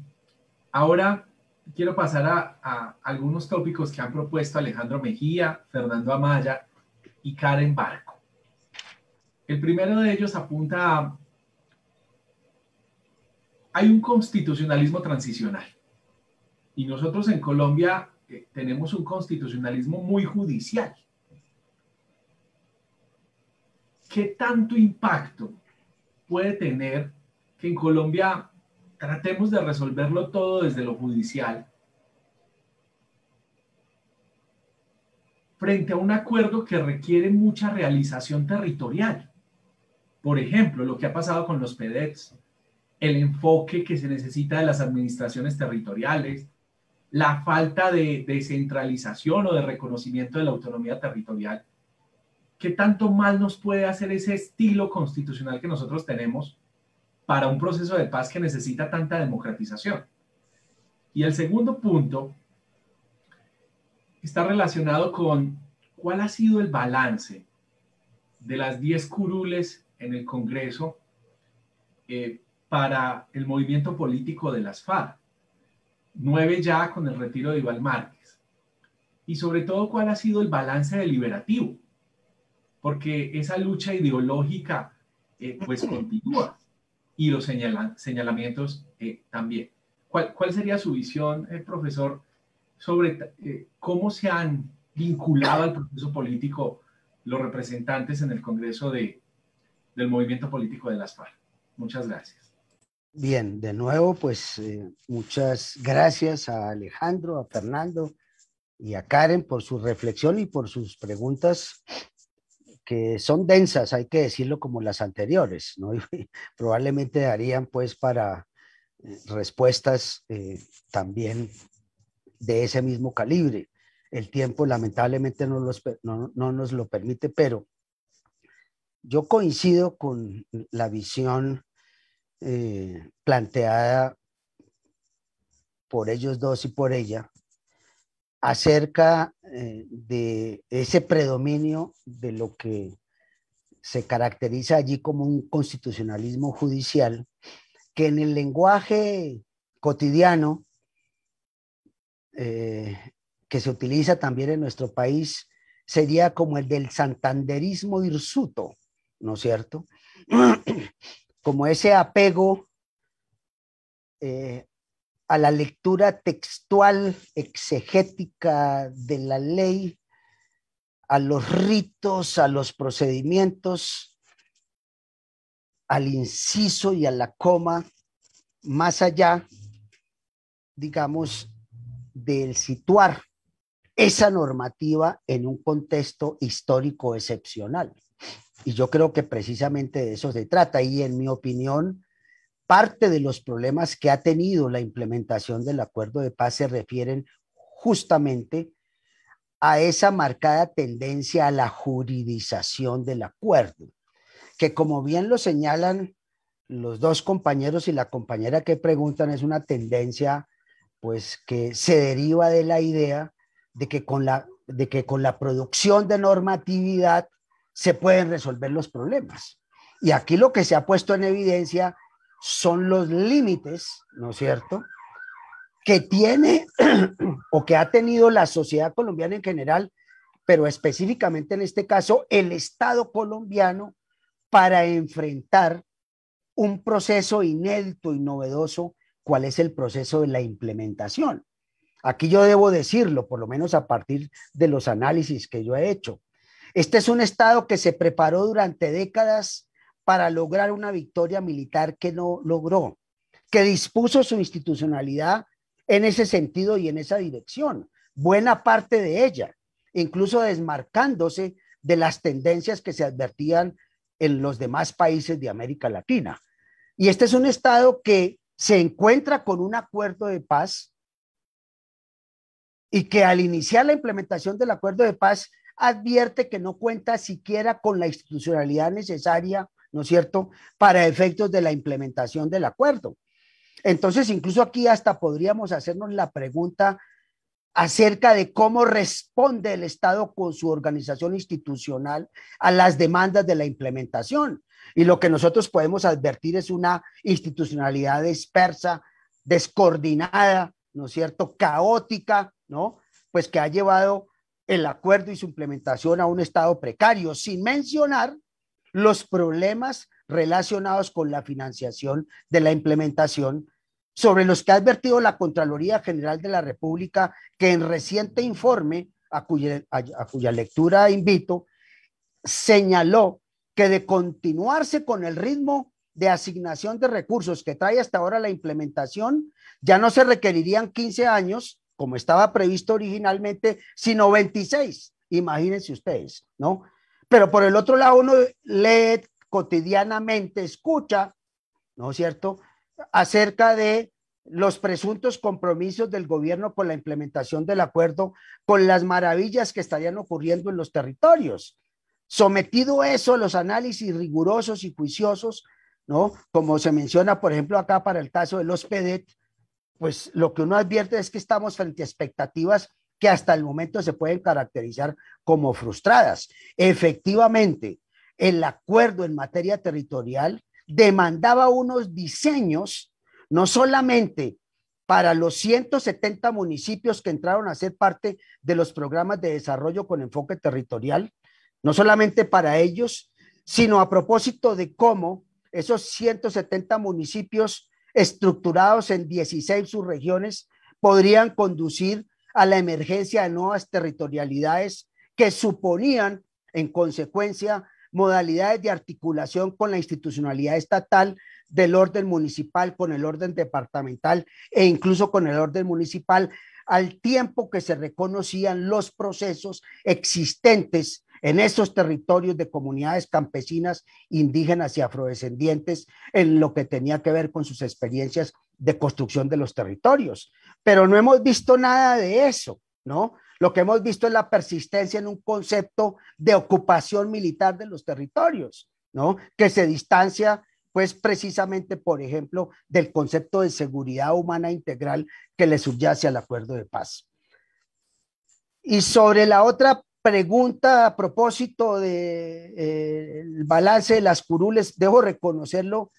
ahora quiero pasar a, algunos tópicos que han propuesto Alejandro Mejía, Fernando Amaya y Karen Barra. El primero de ellos apunta a, hay un constitucionalismo transicional. Y nosotros en Colombia eh, tenemos un constitucionalismo muy judicial. ¿Qué tanto impacto puede tener que en Colombia tratemos de resolverlo todo desde lo judicial frente a un acuerdo que requiere mucha realización territorial. Por ejemplo, lo que ha pasado con los PDEx, el enfoque que se necesita de las administraciones territoriales, la falta de descentralización o de reconocimiento de la autonomía territorial. ¿Qué tanto mal nos puede hacer ese estilo constitucional que nosotros tenemos para un proceso de paz que necesita tanta democratización? Y el segundo punto está relacionado con cuál ha sido el balance de las 10 curules en el Congreso eh, para el movimiento político de las FARC. Nueve ya con el retiro de Iván Márquez. Y sobre todo, cuál ha sido el balance deliberativo. Porque esa lucha ideológica eh, pues continúa y los señalamientos eh, también. ¿Cuál, ¿Cuál, sería su visión, profesor, sobre cómo se han vinculado al proceso político los representantes en el Congreso de, del movimiento político de las FARC. Muchas gracias. Bien, de nuevo, pues eh, muchas gracias a Alejandro, a Fernando y a Karen por su reflexión y por sus preguntas que son densas, hay que decirlo como las anteriores, ¿no? [laughs] probablemente darían pues para eh, respuestas eh, también de ese mismo calibre. El tiempo lamentablemente no nos lo permite, pero yo coincido con la visión eh, planteada por ellos dos y por ella acerca eh, de ese predominio de lo que se caracteriza allí como un constitucionalismo judicial, que en el lenguaje cotidiano eh, que se utiliza también en nuestro país sería como el del santanderismo hirsuto, ¿no es cierto? [clears throat] Como ese apego eh, a la lectura textual, exegética de la ley, a los ritos, a los procedimientos, al inciso y a la coma, más allá, digamos, del situar esa normativa en un contexto histórico excepcional. Y yo creo que precisamente de eso se trata. Y en mi opinión, parte de los problemas que ha tenido la implementación del acuerdo de paz se refieren justamente a esa marcada tendencia a la juridización del acuerdo, que como bien lo señalan los dos compañeros y la compañera que preguntan, es una tendencia pues que se deriva de la idea de que con la, de que con la producción de normatividad se pueden resolver los problemas. Y aquí lo que se ha puesto en evidencia son los límites, ¿no es cierto?, que tiene [clears throat] o que ha tenido la sociedad colombiana en general, pero específicamente en este caso el Estado colombiano para enfrentar un proceso inédito y novedoso, cuál es el proceso de la implementación. Aquí yo debo decirlo, por lo menos a partir de los análisis que yo he hecho. Este es un Estado que se preparó durante décadas para lograr una victoria militar que no logró, que dispuso su institucionalidad en ese sentido y en esa dirección, buena parte de ella, incluso desmarcándose de las tendencias que se advertían en los demás países de América Latina. Y este es un Estado que se encuentra con un acuerdo de paz y que al iniciar la implementación del acuerdo de paz advierte que no cuenta siquiera con la institucionalidad necesaria, ¿no es cierto?, para efectos de la implementación del acuerdo. Entonces, incluso aquí hasta podríamos hacernos la pregunta acerca de cómo responde el Estado con su organización institucional a las demandas de la implementación. Y lo que nosotros podemos advertir es una institucionalidad dispersa, descoordinada, ¿no es cierto?, caótica, ¿no? Pues que ha llevado el acuerdo y su implementación a un estado precario, sin mencionar los problemas relacionados con la financiación de la implementación, sobre los que ha advertido la Contraloría General de la República, que en reciente informe, a cuya, lectura invito, señaló que de continuarse con el ritmo de asignación de recursos que trae hasta ahora la implementación, ya no se requerirían 15 años, como estaba previsto originalmente, sino 26. Imagínense ustedes, ¿no? Pero por el otro lado, uno lee cotidianamente, escucha, ¿no es cierto?, acerca de los presuntos compromisos del gobierno con la implementación del acuerdo, con las maravillas que estarían ocurriendo en los territorios. Sometido eso a los análisis rigurosos y juiciosos, ¿no? Como se menciona, por ejemplo, acá para el caso del los pues lo que uno advierte es que estamos frente a expectativas que hasta el momento se pueden caracterizar como frustradas. Efectivamente, el acuerdo en materia territorial demandaba unos diseños, no solamente para los 170 municipios que entraron a ser parte de los programas de desarrollo con enfoque territorial, no solamente para ellos, sino a propósito de cómo esos 170 municipios estructurados en 16 subregiones, podrían conducir a la emergencia de nuevas territorialidades que suponían, en consecuencia, modalidades de articulación con la institucionalidad estatal del orden municipal, con el orden departamental e incluso con el orden municipal, al tiempo que se reconocían los procesos existentes en esos territorios de comunidades campesinas, indígenas y afrodescendientes en lo que tenía que ver con sus experiencias de construcción de los territorios. Pero no hemos visto nada de eso, ¿no? Lo que hemos visto es la persistencia en un concepto de ocupación militar de los territorios, ¿no? Que se distancia, pues precisamente, por ejemplo, del concepto de seguridad humana integral que le subyace al acuerdo de paz. Y sobre la otra pregunta a propósito del de, eh, balance de las curules, debo reconocerlo,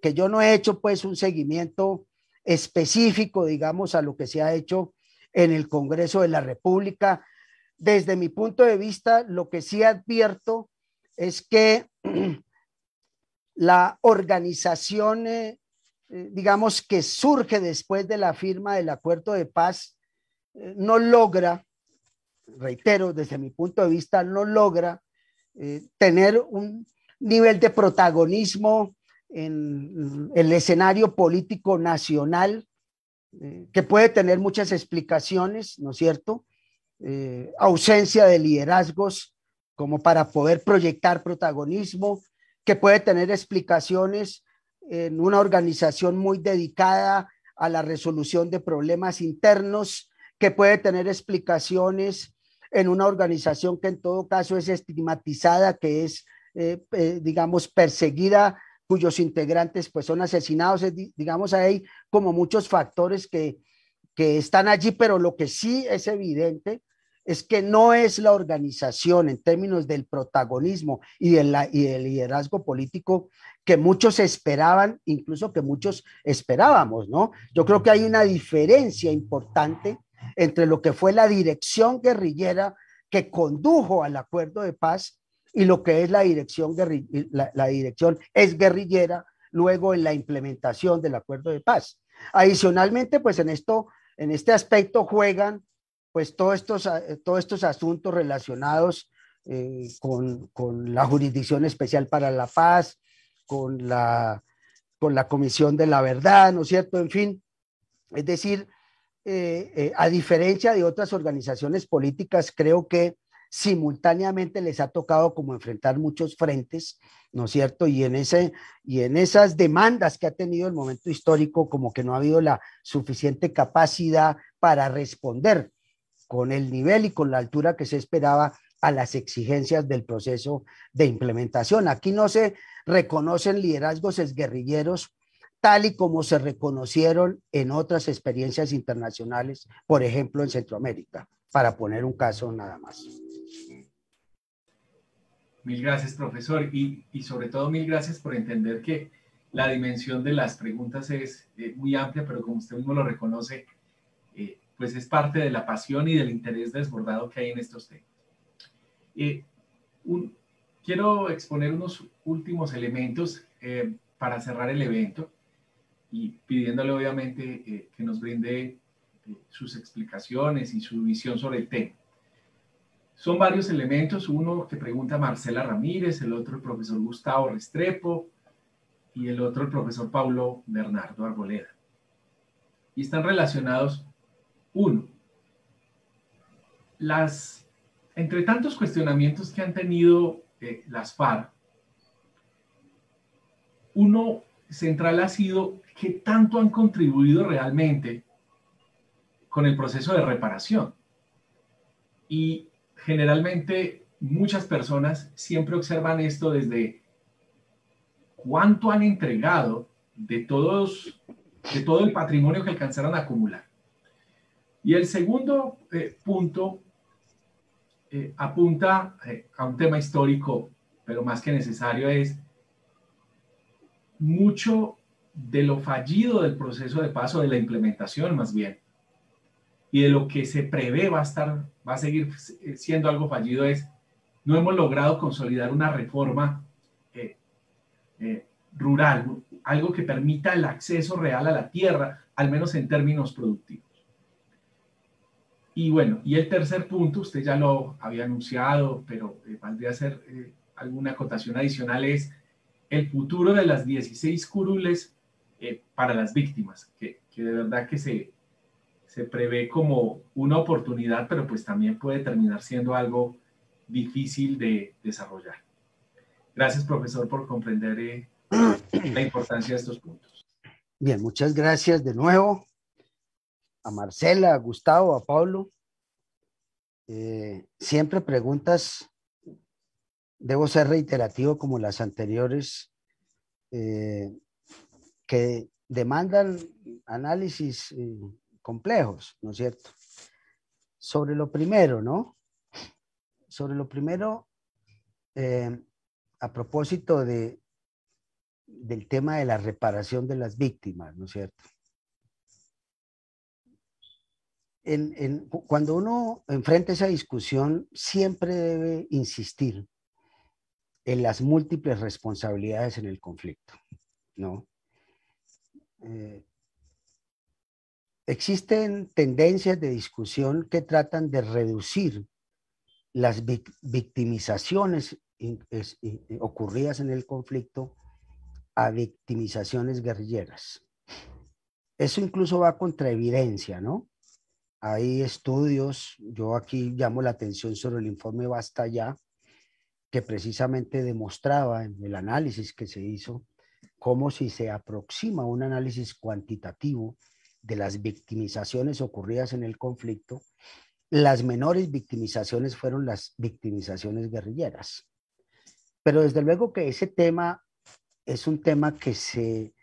que, yo no he hecho pues un seguimiento específico, digamos, a lo que se ha hecho en el Congreso de la República. Desde mi punto de vista, lo que sí advierto es que [clears throat] la organización, eh, eh, digamos, que surge después de la firma del acuerdo de paz, no logra reitero, desde mi punto de vista, no logra eh, tener un nivel de protagonismo en el escenario político nacional, eh, que puede tener muchas explicaciones, ¿no es cierto? Eh, ausencia de liderazgos como para poder proyectar protagonismo, que puede tener explicaciones en una organización muy dedicada a la resolución de problemas internos, que puede tener explicaciones en una organización que en todo caso es estigmatizada, que es, eh, eh, digamos, perseguida, cuyos integrantes pues son asesinados. digamos, hay como muchos factores que, que están allí, pero lo que sí es evidente es que no es la organización en términos del protagonismo y del, y del liderazgo político que muchos esperaban, incluso que muchos esperábamos, ¿no? Yo creo que hay una diferencia importante entre lo que fue la dirección guerrillera que condujo al acuerdo de paz y lo que es la dirección, la, dirección es guerrillera luego en la implementación del acuerdo de paz. Adicionalmente, pues en esto, en este aspecto juegan pues todos estos, eh, todos estos asuntos relacionados eh, con, la Jurisdicción Especial para la Paz, con la Comisión de la Verdad, ¿no es cierto? En fin, es decir, eh, eh, a diferencia de otras organizaciones políticas, creo que simultáneamente les ha tocado como enfrentar muchos frentes, ¿no es cierto? Y en, ese, y en esas demandas que ha tenido el momento histórico, como que no ha habido la suficiente capacidad para responder con el nivel y con la altura que se esperaba a las exigencias del proceso de implementación. Aquí no se reconocen liderazgos guerrilleros tal y como se reconocieron en otras experiencias internacionales, por ejemplo en Centroamérica, para poner un caso nada más. Mil gracias, profesor, y, sobre todo mil gracias por entender que la dimensión de las preguntas es eh, muy amplia, pero como usted mismo lo reconoce, eh, pues es parte de la pasión y del interés desbordado que hay en estos temas. Eh, quiero exponer unos últimos elementos para cerrar el evento y pidiéndole obviamente eh, que nos brinde eh, sus explicaciones y su visión sobre el tema. Son varios elementos, uno que pregunta Marcela Ramírez, el otro el profesor Gustavo Restrepo y el otro el profesor Pablo Bernardo Arboleda. Y están relacionados, uno, las, entre tantos cuestionamientos que han tenido eh, las FARC, uno central ha sido ¿qué tanto han contribuido realmente con el proceso de reparación? Y generalmente muchas personas siempre observan esto desde cuánto han entregado de todos de todo el patrimonio que alcanzaron a acumular. Y el segundo eh, punto eh, apunta eh, a un tema histórico, pero más que necesario es mucho de lo fallido del proceso de paso, de la implementación más bien, y de lo que se prevé va a estar, va a seguir siendo algo fallido es, no hemos logrado consolidar una reforma eh, eh, rural, algo que permita el acceso real a la tierra, al menos en términos productivos. Y bueno, y el tercer punto, usted ya lo había anunciado, pero eh, valdría hacer alguna acotación adicional, es el futuro de las 16 curules eh, para las víctimas, que, de verdad que se, se prevé como una oportunidad, pero pues también puede terminar siendo algo difícil de desarrollar. Gracias, profesor, por comprender eh, [clears throat] la importancia de estos puntos. Bien, muchas gracias de nuevo a Marcela, a Gustavo, a Pablo. Eh, siempre preguntas, debo ser reiterativo como las anteriores, que demandan análisis eh, complejos, ¿no es cierto? Sobre lo primero, ¿no? Sobre lo primero, eh, a propósito de, del tema de la reparación de las víctimas, ¿no es cierto? cuando uno enfrenta esa discusión, siempre debe insistir en las múltiples responsabilidades en el conflicto, ¿no? Eh, existen tendencias de discusión que tratan de reducir las victimizaciones ocurridas en el conflicto a victimizaciones guerrilleras. Eso incluso va contra evidencia, ¿no? Hay estudios, yo aquí llamo la atención sobre el informe Basta Ya, que precisamente demostraba en el análisis que se hizo como si se aproxima un análisis cuantitativo de las victimizaciones ocurridas en el conflicto, las menores victimizaciones fueron las victimizaciones guerrilleras. Pero desde luego que ese tema es un tema que se,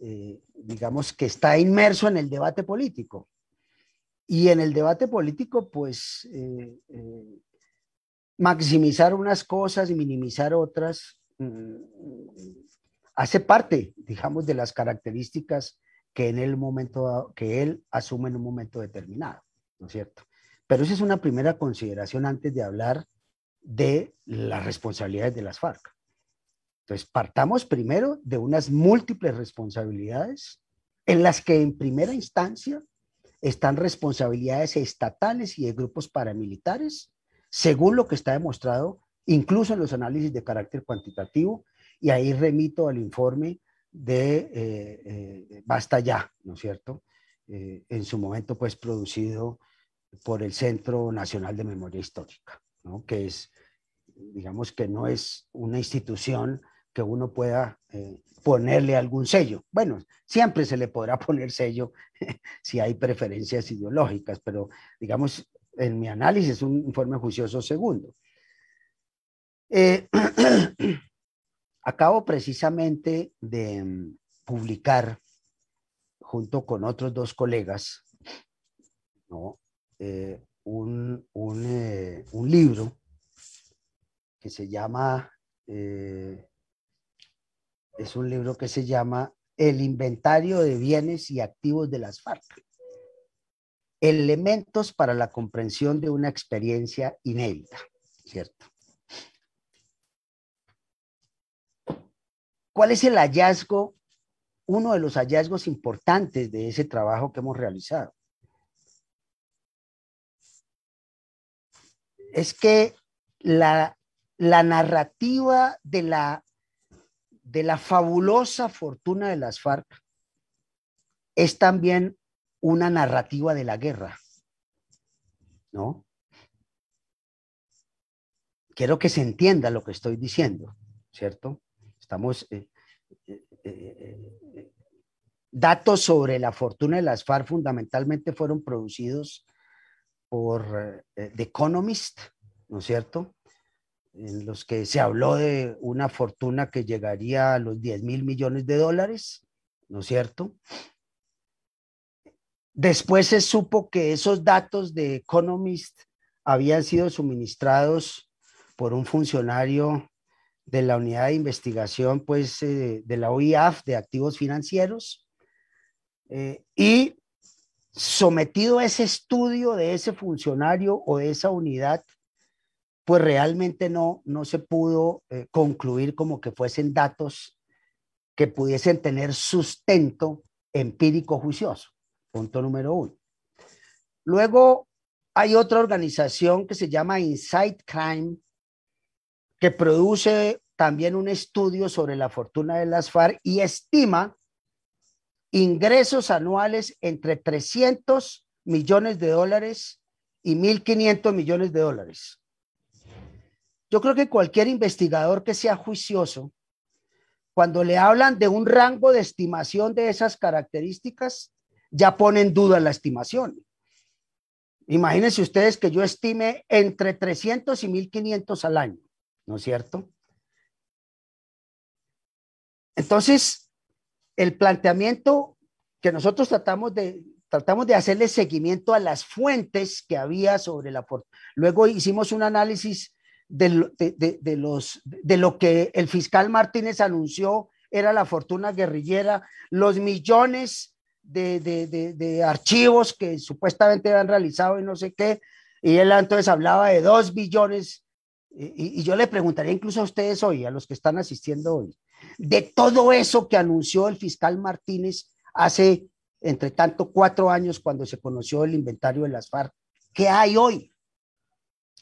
eh, digamos, que está inmerso en el debate político. Y en el debate político, pues, eh, eh, maximizar unas cosas, y minimizar otras, mm, hace parte, digamos, de las características que, en el momento, que él asume en un momento determinado, ¿no es cierto? Pero esa es una primera consideración antes de hablar de las responsabilidades de las FARC. Entonces, partamos primero de unas múltiples responsabilidades en las que en primera instancia están responsabilidades estatales y de grupos paramilitares, según lo que está demostrado incluso en los análisis de carácter cuantitativo y ahí remito al informe de eh, eh, Basta Ya, ¿no es cierto? Eh, en su momento, pues producido por el Centro Nacional de Memoria Histórica, ¿no? que es, digamos que no es una institución que uno pueda ponerle algún sello. Bueno, siempre se le podrá [laughs] poner sello [laughs] si hay preferencias ideológicas, pero digamos, en mi análisis es un informe juicioso segundo. [clears throat] Acabo precisamente de mm, publicar junto con otros dos colegas eh, eh, un, libro que se llama, eh, es un libro que se llama El inventario de bienes y activos de las FARC. Elementos para la comprensión de una experiencia inédita, ¿cierto? ¿Cuál es el hallazgo, uno de los hallazgos importantes de ese trabajo que hemos realizado? Es que la, narrativa de la, de la fabulosa fortuna de las FARC es también una narrativa de la guerra, ¿no? Quiero que se entienda lo que estoy diciendo, ¿cierto? estamos eh, eh, eh, datos sobre la fortuna de las FARC fundamentalmente fueron producidos por The Economist, ¿no es cierto? En los que se habló de una fortuna que llegaría a los 10 mil millones de dólares, ¿no es cierto? Después se supo que esos datos de The Economist habían sido suministrados por un funcionario de la unidad de investigación pues, eh, de la OIAF de activos financieros eh, y sometido a ese estudio de ese funcionario o de esa unidad, pues realmente no, no se pudo eh, concluir como que fuesen datos que pudiesen tener sustento empírico juicioso. Punto número uno. Luego hay otra organización que se llama Inside Crime que produce también un estudio sobre la fortuna de las FARC y estima ingresos anuales entre 300 millones de dólares y 1.500 millones de dólares. Yo creo que cualquier investigador que sea juicioso, cuando le hablan de un rango de estimación de esas características, ya pone en duda la estimación. Imagínense ustedes que yo estime entre 300 y 1.500 al año. ¿no es cierto? Entonces, el planteamiento que nosotros tratamos de, tratamos de hacerle seguimiento a las fuentes que había sobre la... fortuna. Luego hicimos un análisis de, los, de lo que el fiscal Martínez anunció era la fortuna guerrillera, los millones de, de archivos que supuestamente han realizado y no sé qué, y él entonces hablaba de dos billones y, yo le preguntaría incluso a ustedes hoy, a los que están asistiendo hoy, de todo eso que anunció el fiscal Martínez hace, entre tanto, cuatro años cuando se conoció el inventario de las FARC, ¿qué hay hoy?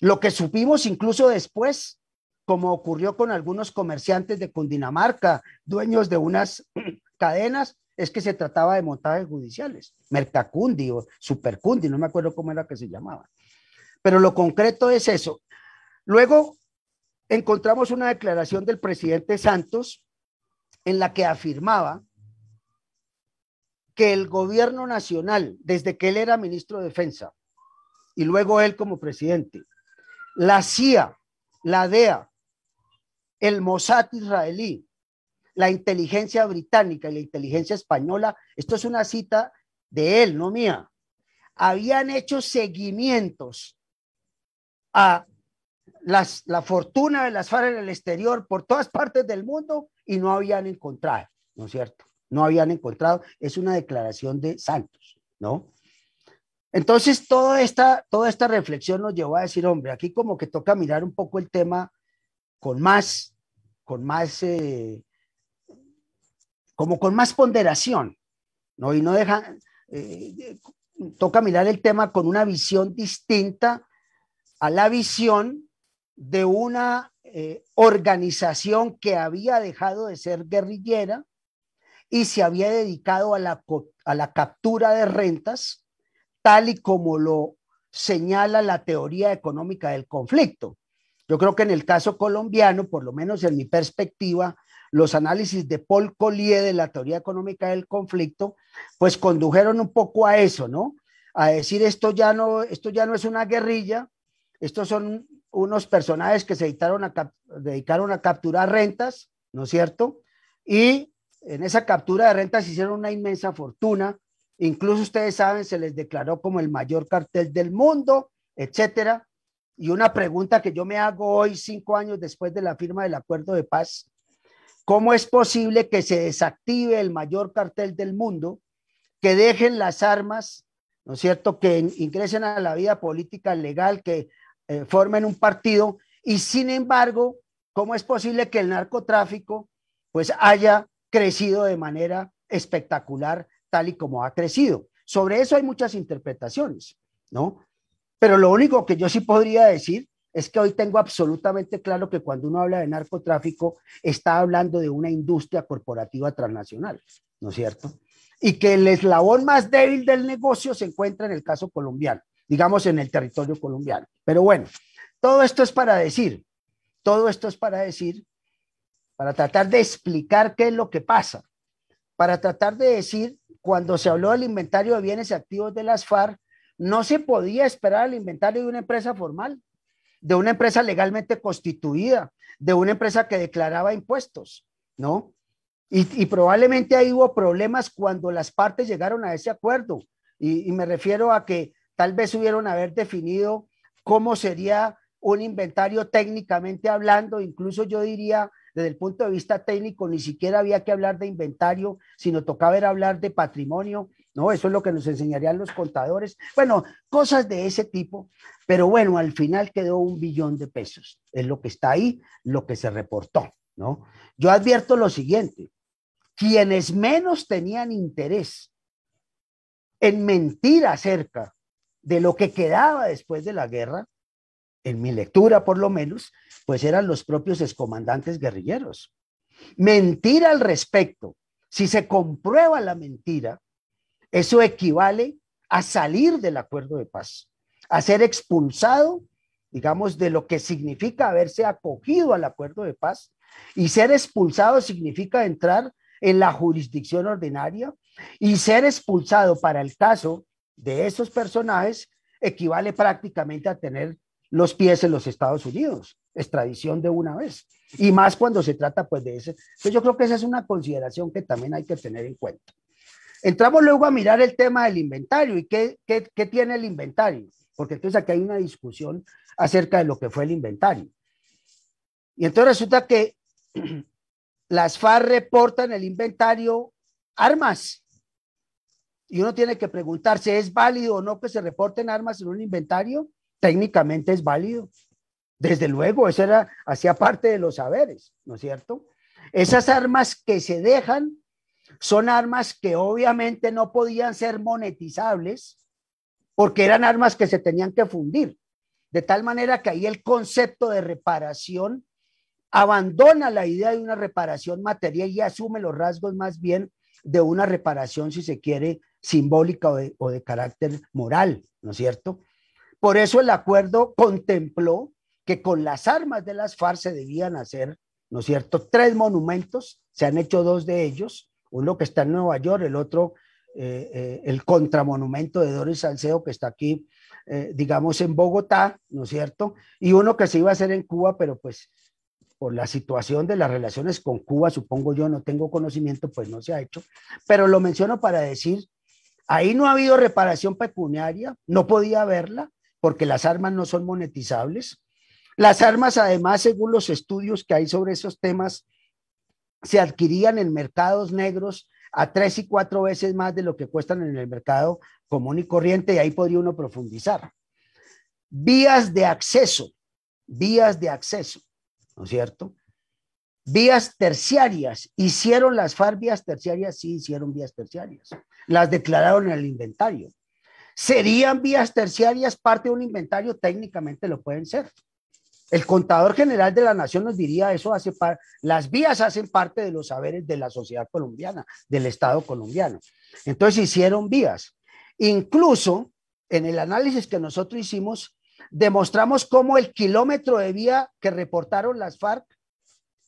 Lo que supimos incluso después, como ocurrió con algunos comerciantes de Cundinamarca, dueños de unas [clears throat] cadenas, es que se trataba de montajes judiciales, Mercacundi o Supercundi, no me acuerdo cómo era que se llamaba. Pero lo concreto es eso, Luego encontramos una declaración del presidente Santos en la que afirmaba que el gobierno nacional, desde que él era ministro de Defensa y luego él como presidente, la CIA, la DEA, el Mossad israelí, la inteligencia británica y la inteligencia española, esto es una cita de él, no mía, habían hecho seguimientos a las, la fortuna de las FARC en el exterior, por todas partes del mundo, y no habían encontrado, ¿no es cierto? No habían encontrado, es una declaración de Santos, ¿no? Entonces, toda esta, toda esta reflexión nos llevó a decir, hombre, aquí como que toca mirar un poco el tema con más, con más, eh, como con más ponderación, ¿no? Y no deja, eh, toca mirar el tema con una visión distinta a la visión de una eh, organización que había dejado de ser guerrillera y se había dedicado a la, a la captura de rentas, tal y como lo señala la teoría económica del conflicto. Yo creo que en el caso colombiano, por lo menos en mi perspectiva, los análisis de Paul Collier de la teoría económica del conflicto, pues condujeron un poco a eso, ¿no? A decir esto ya no, esto ya no es una guerrilla, estos son unos personajes que se dedicaron a, dedicaron a capturar rentas, ¿no es cierto? Y en esa captura de rentas hicieron una inmensa fortuna. Incluso ustedes saben, se les declaró como el mayor cartel del mundo, etcétera. Y una pregunta que yo me hago hoy, cinco años después de la firma del acuerdo de paz, ¿cómo es posible que se desactive el mayor cartel del mundo, que dejen las armas, ¿no es cierto?, que ingresen a la vida política legal, que eh, formen un partido y sin embargo, ¿cómo es posible que el narcotráfico pues haya crecido de manera espectacular tal y como ha crecido? Sobre eso hay muchas interpretaciones, ¿no? Pero lo único que yo sí podría decir es que hoy tengo absolutamente claro que cuando uno habla de narcotráfico está hablando de una industria corporativa transnacional, ¿no es cierto? Y que el eslabón más débil del negocio se encuentra en el caso colombiano digamos, en el territorio colombiano. Pero bueno, todo esto es para decir, todo esto es para decir, para tratar de explicar qué es lo que pasa, para tratar de decir, cuando se habló del inventario de bienes activos de las FARC, no se podía esperar el inventario de una empresa formal, de una empresa legalmente constituida, de una empresa que declaraba impuestos, ¿no? Y, probablemente ahí hubo problemas cuando las partes llegaron a ese acuerdo. y, me refiero a que tal vez hubieron haber definido cómo sería un inventario técnicamente hablando, incluso yo diría, desde el punto de vista técnico, ni siquiera había que hablar de inventario, sino tocaba hablar de patrimonio, ¿no? Eso es lo que nos enseñarían los contadores. Bueno, cosas de ese tipo, pero bueno, al final quedó un billón de pesos, es lo que está ahí, lo que se reportó, ¿no? Yo advierto lo siguiente, quienes menos tenían interés en mentir acerca de lo que quedaba después de la guerra, en mi lectura por lo menos, pues eran los propios excomandantes guerrilleros. Mentir al respecto, si se comprueba la mentira, eso equivale a salir del acuerdo de paz, a ser expulsado, digamos, de lo que significa haberse acogido al acuerdo de paz, y ser expulsado significa entrar en la jurisdicción ordinaria, y ser expulsado para el caso de esos personajes equivale prácticamente a tener los pies en los Estados Unidos, extradición de una vez, y más cuando se trata pues de ese. Entonces yo creo que esa es una consideración que también hay que tener en cuenta. Entramos luego a mirar el tema del inventario y qué, tiene el inventario, porque entonces aquí hay una discusión acerca de lo que fue el inventario. Y entonces resulta que [clears throat] las FARC reportan el inventario armas, y uno tiene que preguntarse, ¿es válido o no que se reporten armas en un inventario? Técnicamente es válido. Desde luego, eso era, hacía parte de los saberes, ¿no es cierto? Esas armas que se dejan son armas que obviamente no podían ser monetizables porque eran armas que se tenían que fundir. De tal manera que ahí el concepto de reparación abandona la idea de una reparación material y asume los rasgos más bien de una reparación, si se quiere, simbólica o de, carácter moral, ¿no es cierto? Por eso el acuerdo contempló que con las armas de las FARC se debían hacer, ¿no es cierto?, tres monumentos, se han hecho dos de ellos, uno que está en Nueva York, el otro, eh, eh, el contramonumento de Doris Salcedo, que está aquí, eh, digamos, en Bogotá, ¿no es cierto?, y uno que se iba a hacer en Cuba, pero pues por la situación de las relaciones con Cuba, supongo yo, no tengo conocimiento, pues no se ha hecho, pero lo menciono para decir, ahí no ha habido reparación pecuniaria, no podía haberla, porque las armas no son monetizables. Las armas, además, según los estudios que hay sobre esos temas, se adquirían en mercados negros a tres y cuatro veces más de lo que cuestan en el mercado común y corriente, y ahí podría uno profundizar. Vías de acceso, vías de acceso. ¿no es cierto? Vías terciarias, hicieron las FARC vías terciarias, sí hicieron vías terciarias, las declararon en el inventario. ¿Serían vías terciarias parte de un inventario? Técnicamente lo pueden ser. El contador general de la nación nos diría eso hace las vías hacen parte de los saberes de la sociedad colombiana, del Estado colombiano. Entonces hicieron vías. Incluso en el análisis que nosotros hicimos, demostramos cómo el kilómetro de vía que reportaron las FARC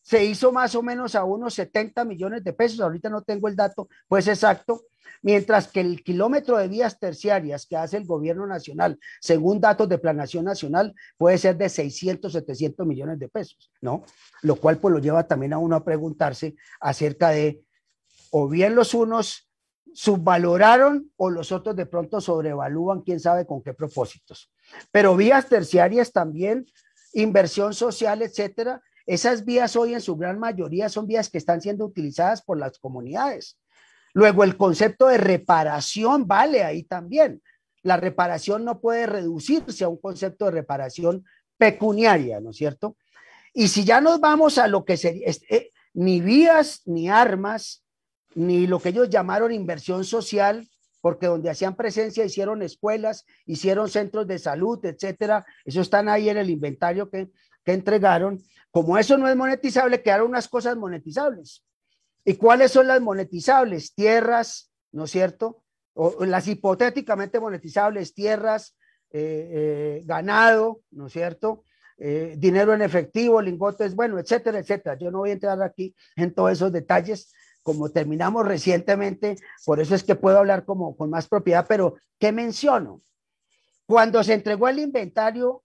se hizo más o menos a unos 70 millones de pesos, ahorita no tengo el dato pues exacto, mientras que el kilómetro de vías terciarias que hace el gobierno nacional, según datos de Planación Nacional, puede ser de 600, 700 millones de pesos, ¿no? Lo cual pues lo lleva también a uno a preguntarse acerca de o bien los unos subvaloraron o los otros de pronto sobrevalúan, quién sabe con qué propósitos. Pero vías terciarias también, inversión social, etcétera, esas vías hoy en su gran mayoría son vías que están siendo utilizadas por las comunidades. Luego el concepto de reparación vale ahí también. La reparación no puede reducirse a un concepto de reparación pecuniaria, ¿no es cierto? Y si ya nos vamos a lo que sería, eh, ni vías ni armas, ni lo que ellos llamaron inversión social, porque donde hacían presencia hicieron escuelas, hicieron centros de salud, etcétera. Eso están ahí en el inventario que, entregaron. Como eso no es monetizable, quedaron unas cosas monetizables. ¿Y cuáles son las monetizables? Tierras, ¿no es cierto? O, las hipotéticamente monetizables, tierras, eh, eh, ganado, ¿no es cierto? Eh, dinero en efectivo, lingotes, bueno, etcétera, etcétera. Yo no voy a entrar aquí en todos esos detalles, como terminamos recientemente, por eso es que puedo hablar como con más propiedad, pero ¿qué menciono? Cuando se entregó el inventario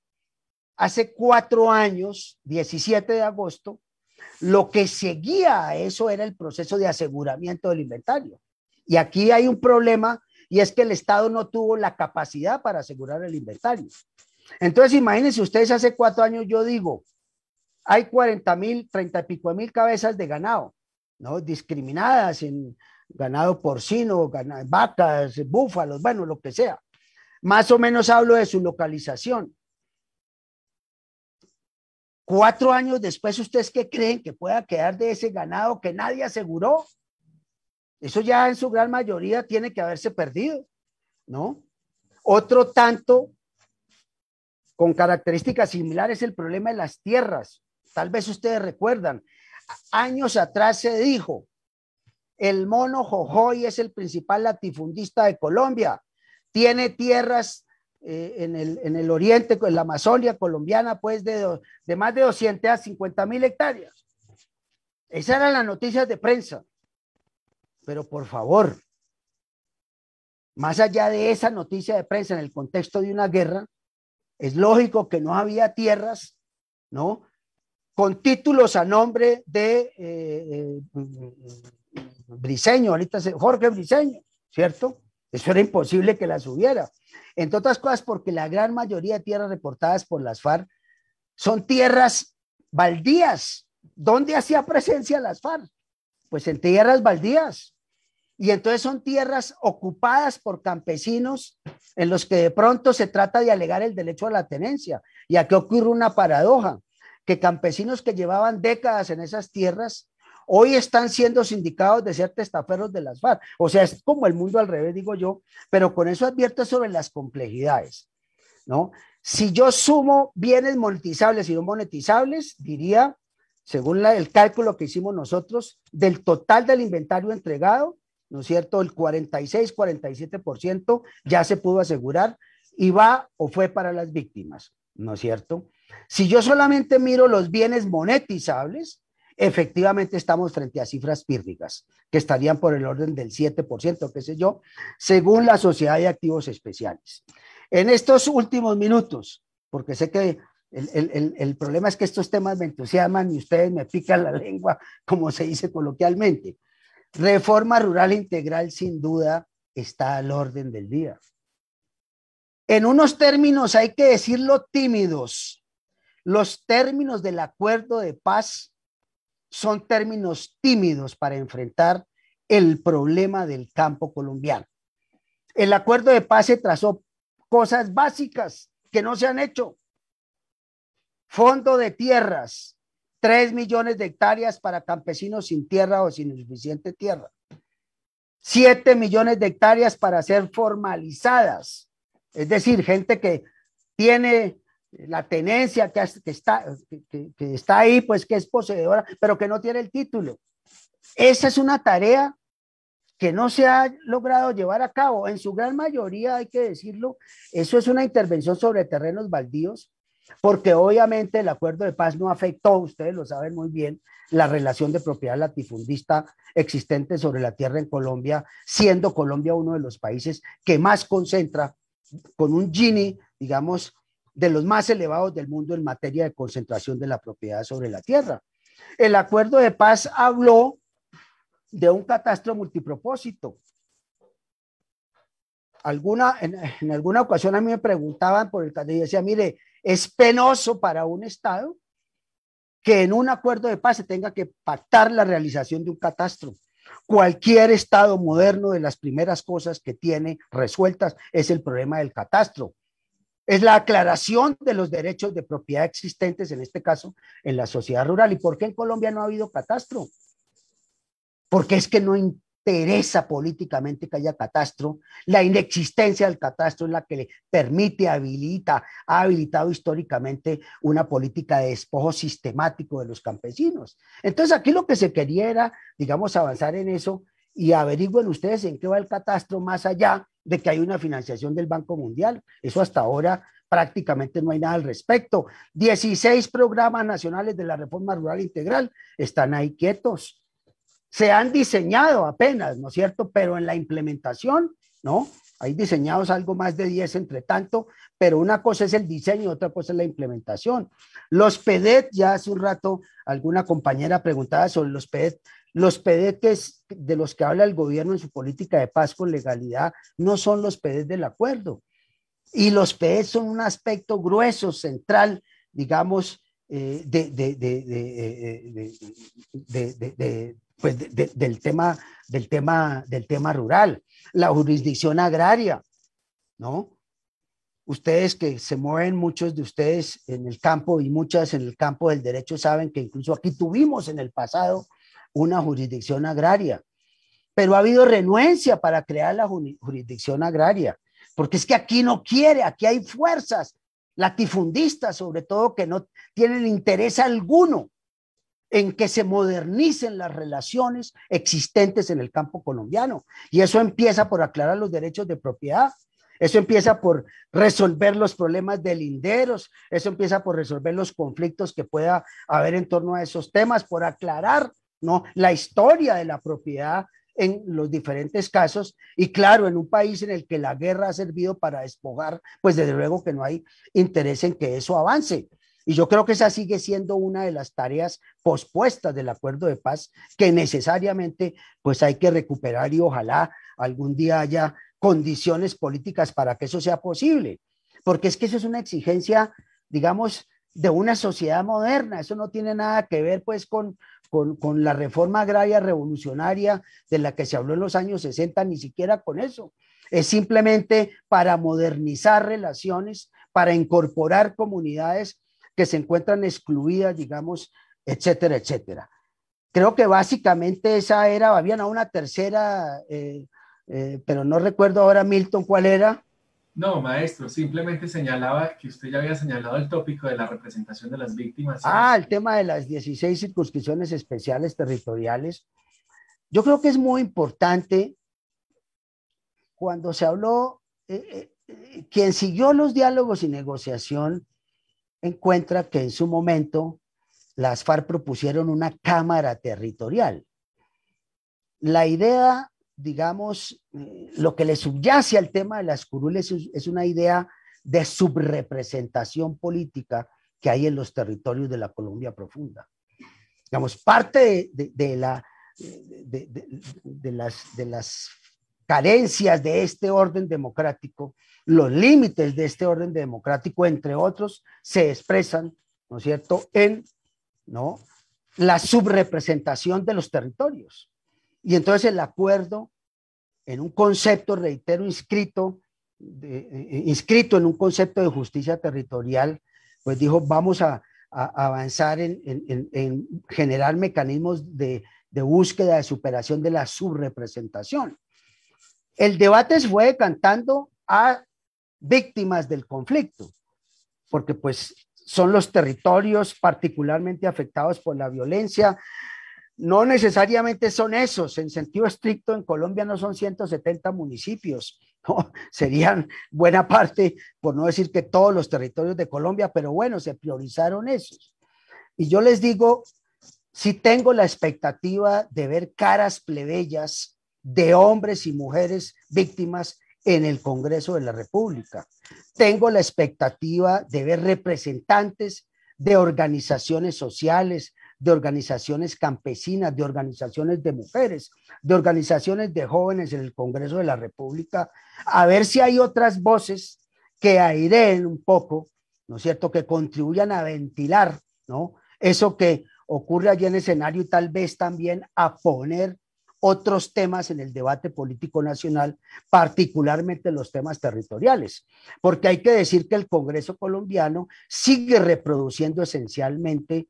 hace cuatro años, 17 de agosto, lo que seguía a eso era el proceso de aseguramiento del inventario. Y aquí hay un problema y es que el Estado no tuvo la capacidad para asegurar el inventario. Entonces, imagínense ustedes, hace cuatro años yo digo, hay 40 mil, treinta y pico mil cabezas de ganado. ¿no? discriminadas en ganado porcino, vacas, búfalos, bueno, lo que sea. Más o menos hablo de su localización. Cuatro años después, ¿ustedes qué creen que pueda quedar de ese ganado que nadie aseguró? Eso ya en su gran mayoría tiene que haberse perdido, ¿no? Otro tanto con características similares el problema de las tierras. Tal vez ustedes recuerdan, años atrás se dijo, el mono Jojoy es el principal latifundista de Colombia, tiene tierras eh, en, el, oriente, en la Amazonia colombiana, pues de, de más de 50 mil hectáreas. Esas eran las noticias de prensa. Pero por favor, más allá de esa noticia de prensa en el contexto de una guerra, es lógico que no había tierras, ¿no? con títulos a nombre de eh, eh, eh, Briseño, ahorita Jorge Briseño, ¿cierto? Eso era imposible que las hubiera. Entre otras cosas, porque la gran mayoría de tierras reportadas por las FARC son tierras baldías. ¿Dónde hacía presencia las FARC? Pues en tierras baldías. Y entonces son tierras ocupadas por campesinos en los que de pronto se trata de alegar el derecho a la tenencia. Y aquí ocurre una paradoja que campesinos que llevaban décadas en esas tierras hoy están siendo sindicados de ser testaferros de las FARC. O sea, es como el mundo al revés, digo yo, pero con eso advierto sobre las complejidades, ¿no? Si yo sumo bienes monetizables y no monetizables, diría, según el cálculo que hicimos nosotros, del total del inventario entregado, ¿no es cierto? El 46, 47% ya se pudo asegurar y va o fue para las víctimas, ¿no es cierto? Si yo solamente miro los bienes monetizables, efectivamente estamos frente a cifras pírdicas que estarían por el orden del 7%, qué sé yo, según la Sociedad de Activos Especiales. En estos últimos minutos, porque sé que el, el problema es que estos temas me entusiasman y ustedes me pican la [laughs] lengua, como se dice coloquialmente. Reforma rural integral sin duda está al orden del día. En unos términos hay que decirlo tímidos, los términos del acuerdo de paz son términos tímidos para enfrentar el problema del campo colombiano. El acuerdo de paz se trazó cosas básicas que no se han hecho. Fondo de tierras, 3 millones de hectáreas para campesinos sin tierra o sin suficiente tierra. 7 millones de hectáreas para ser formalizadas, es decir, gente que tiene la tenencia que, está, está ahí, pues que es poseedora, pero que no tiene el título. Esa es una tarea que no se ha logrado llevar a cabo. En su gran mayoría, hay que decirlo, eso es una intervención sobre terrenos baldíos, porque obviamente el acuerdo de paz no afectó, ustedes lo saben muy bien, la relación de propiedad latifundista existente sobre la tierra en Colombia, siendo Colombia uno de los países que más concentra con un Gini, digamos, de los más elevados del mundo en materia de concentración de la propiedad sobre la tierra. El acuerdo de paz habló de un catastro multipropósito. Alguna, en, alguna ocasión a mí me preguntaban por el catastro y decía, mire, es penoso para un Estado que en un acuerdo de paz se tenga que pactar la realización de un catastro. Cualquier Estado moderno de las primeras cosas que tiene resueltas es el problema del catastro es la aclaración de los derechos de propiedad existentes, en este caso, en la sociedad rural. ¿Y por qué en Colombia no ha habido catastro? Porque es que no interesa políticamente que haya catastro. La inexistencia del catastro es la que le permite, habilita, ha habilitado históricamente una política de despojo sistemático de los campesinos. Entonces aquí lo que se quería era, digamos, avanzar en eso y averigüen ustedes en qué va el catastro más allá de que hay una financiación del Banco Mundial. Eso hasta ahora prácticamente no hay nada al respecto. Dieciséis programas nacionales de la reforma rural integral están ahí quietos. Se han diseñado apenas, ¿no es cierto? Pero en la implementación, ¿no? Hay diseñados algo más de 10 entre tanto, pero una cosa es el diseño, y otra cosa es la implementación. Los PEDET, ya hace un rato alguna compañera preguntaba sobre los PEDET, los pedetes de los que habla el gobierno en su política de paz con legalidad no son los PDE del acuerdo. Y los PDE son un aspecto grueso, central, digamos, del, tema, del, tema, del tema rural, la jurisdicción agraria, ¿no? ustedes que se mueven, muchos de ustedes en el campo y muchas en el campo del derecho saben que incluso aquí tuvimos en el pasado una jurisdicción agraria. Pero ha habido renuencia para crear la jurisdicción agraria, porque es que aquí no quiere, aquí hay fuerzas latifundistas, sobre todo, que no tienen interés alguno en que se modernicen las relaciones existentes en el campo colombiano. Y eso empieza por aclarar los derechos de propiedad, eso empieza por resolver los problemas de linderos, eso empieza por resolver los conflictos que pueda haber en torno a esos temas, por aclarar ¿no? La historia de la propiedad en los diferentes casos y claro, en un país en el que la guerra ha servido para despojar, pues desde luego que no hay interés en que eso avance. Y yo creo que esa sigue siendo una de las tareas pospuestas del acuerdo de paz que necesariamente pues hay que recuperar y ojalá algún día haya condiciones políticas para que eso sea posible. Porque es que eso es una exigencia, digamos, de una sociedad moderna. Eso no tiene nada que ver pues con, con, la reforma agraria revolucionaria de la que se habló en los años 60, ni siquiera con eso. Es simplemente para modernizar relaciones, para incorporar comunidades que se encuentran excluidas, digamos, etcétera, etcétera. Creo que básicamente esa era, habían una tercera, eh, eh, pero no recuerdo ahora, Milton, cuál era. No, maestro, simplemente señalaba que usted ya había señalado el tópico de la representación de las víctimas. Ah, el tema de las 16 circunscripciones especiales territoriales. Yo creo que es muy importante cuando se habló, eh, eh, eh, quien siguió los diálogos y negociación encuentra que en su momento las FARC propusieron una cámara territorial. La idea digamos, mm, lo que le subyace al tema de las curules es una idea de subrepresentación política que hay en los territorios de la Colombia profunda. Digamos, parte de, de, las, carencias de este orden democrático, los límites de este orden democrático, entre otros, se expresan, ¿no es cierto?, en ¿no? la subrepresentación de los territorios. Y entonces el acuerdo, en un concepto, reitero, inscrito, eh, inscrito en un concepto de justicia territorial, pues dijo, vamos a, avanzar en, generar mecanismos de, búsqueda, de superación de la subrepresentación. El debate se fue decantando a víctimas del conflicto, porque pues son los territorios particularmente afectados por la violencia, no necesariamente son esos, en sentido estricto en Colombia no son 170 municipios, [laughs] serían buena parte, por no decir que todos los territorios de Colombia, pero bueno, se priorizaron esos. Y yo les digo, si tengo la expectativa de ver caras plebeyas de hombres y mujeres víctimas en el Congreso de la República. Tengo la expectativa de ver representantes de organizaciones sociales, de organizaciones campesinas, de organizaciones de mujeres, de organizaciones de jóvenes en el Congreso de la República, a ver si hay otras voces que aireen un poco, ¿no es cierto?, que contribuyan a ventilar, ¿no? Eso que ocurre allí en escenario y tal vez también a poner otros temas en el debate político nacional, particularmente los temas territoriales, porque hay que decir que el Congreso colombiano sigue reproduciendo esencialmente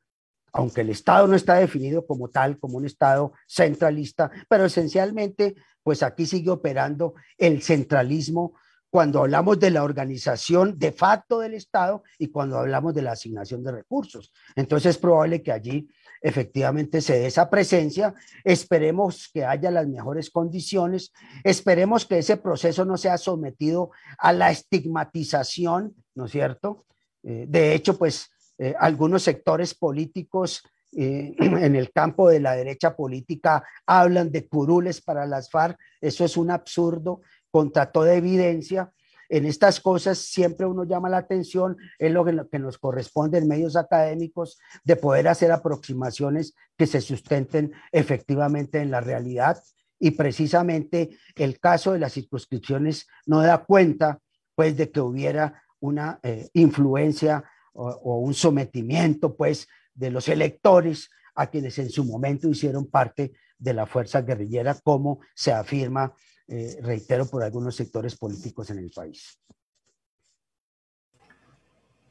aunque el Estado no está definido como tal, como un Estado centralista, pero esencialmente, pues aquí sigue operando el centralismo cuando hablamos de la organización de facto del Estado y cuando hablamos de la asignación de recursos. Entonces es probable que allí efectivamente se dé esa presencia, esperemos que haya las mejores condiciones, esperemos que ese proceso no sea sometido a la estigmatización, ¿no es cierto? Eh, de hecho, pues eh, algunos sectores políticos eh, [clears throat] en el campo de la derecha política hablan de curules para las FARC, eso es un absurdo, contra toda evidencia. En estas cosas siempre uno llama la atención, es lo que, nos corresponde en medios académicos de poder hacer aproximaciones que se sustenten efectivamente en la realidad y precisamente el caso de las circunscripciones no da cuenta pues de que hubiera una eh, influencia o, un sometimiento, pues, de los electores a quienes en su momento hicieron parte de la fuerza guerrillera, como se afirma, eh, reitero, por algunos sectores políticos en el país.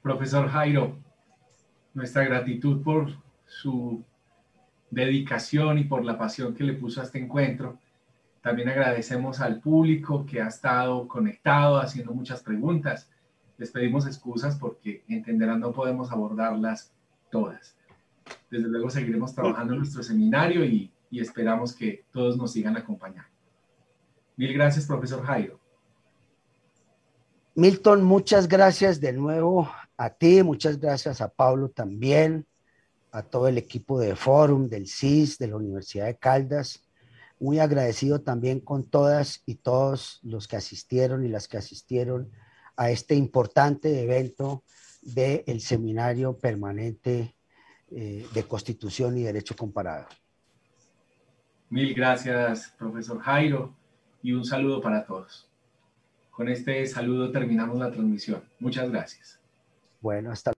Profesor Jairo, nuestra gratitud por su dedicación y por la pasión que le puso a este encuentro. También agradecemos al público que ha estado conectado haciendo muchas preguntas. Les pedimos excusas porque entenderán no podemos abordarlas todas. Desde luego seguiremos trabajando en nuestro seminario y, esperamos que todos nos sigan acompañando. Mil gracias, profesor Jairo. Milton, muchas gracias de nuevo a ti, muchas gracias a Pablo también, a todo el equipo de Forum, del CIS, de la Universidad de Caldas. Muy agradecido también con todas y todos los que asistieron y las que asistieron a este importante evento del Seminario Permanente eh, de Constitución y Derecho Comparado. Mil gracias, profesor Jairo, y un saludo para todos. Con este saludo terminamos la transmisión. Muchas gracias. Bueno, hasta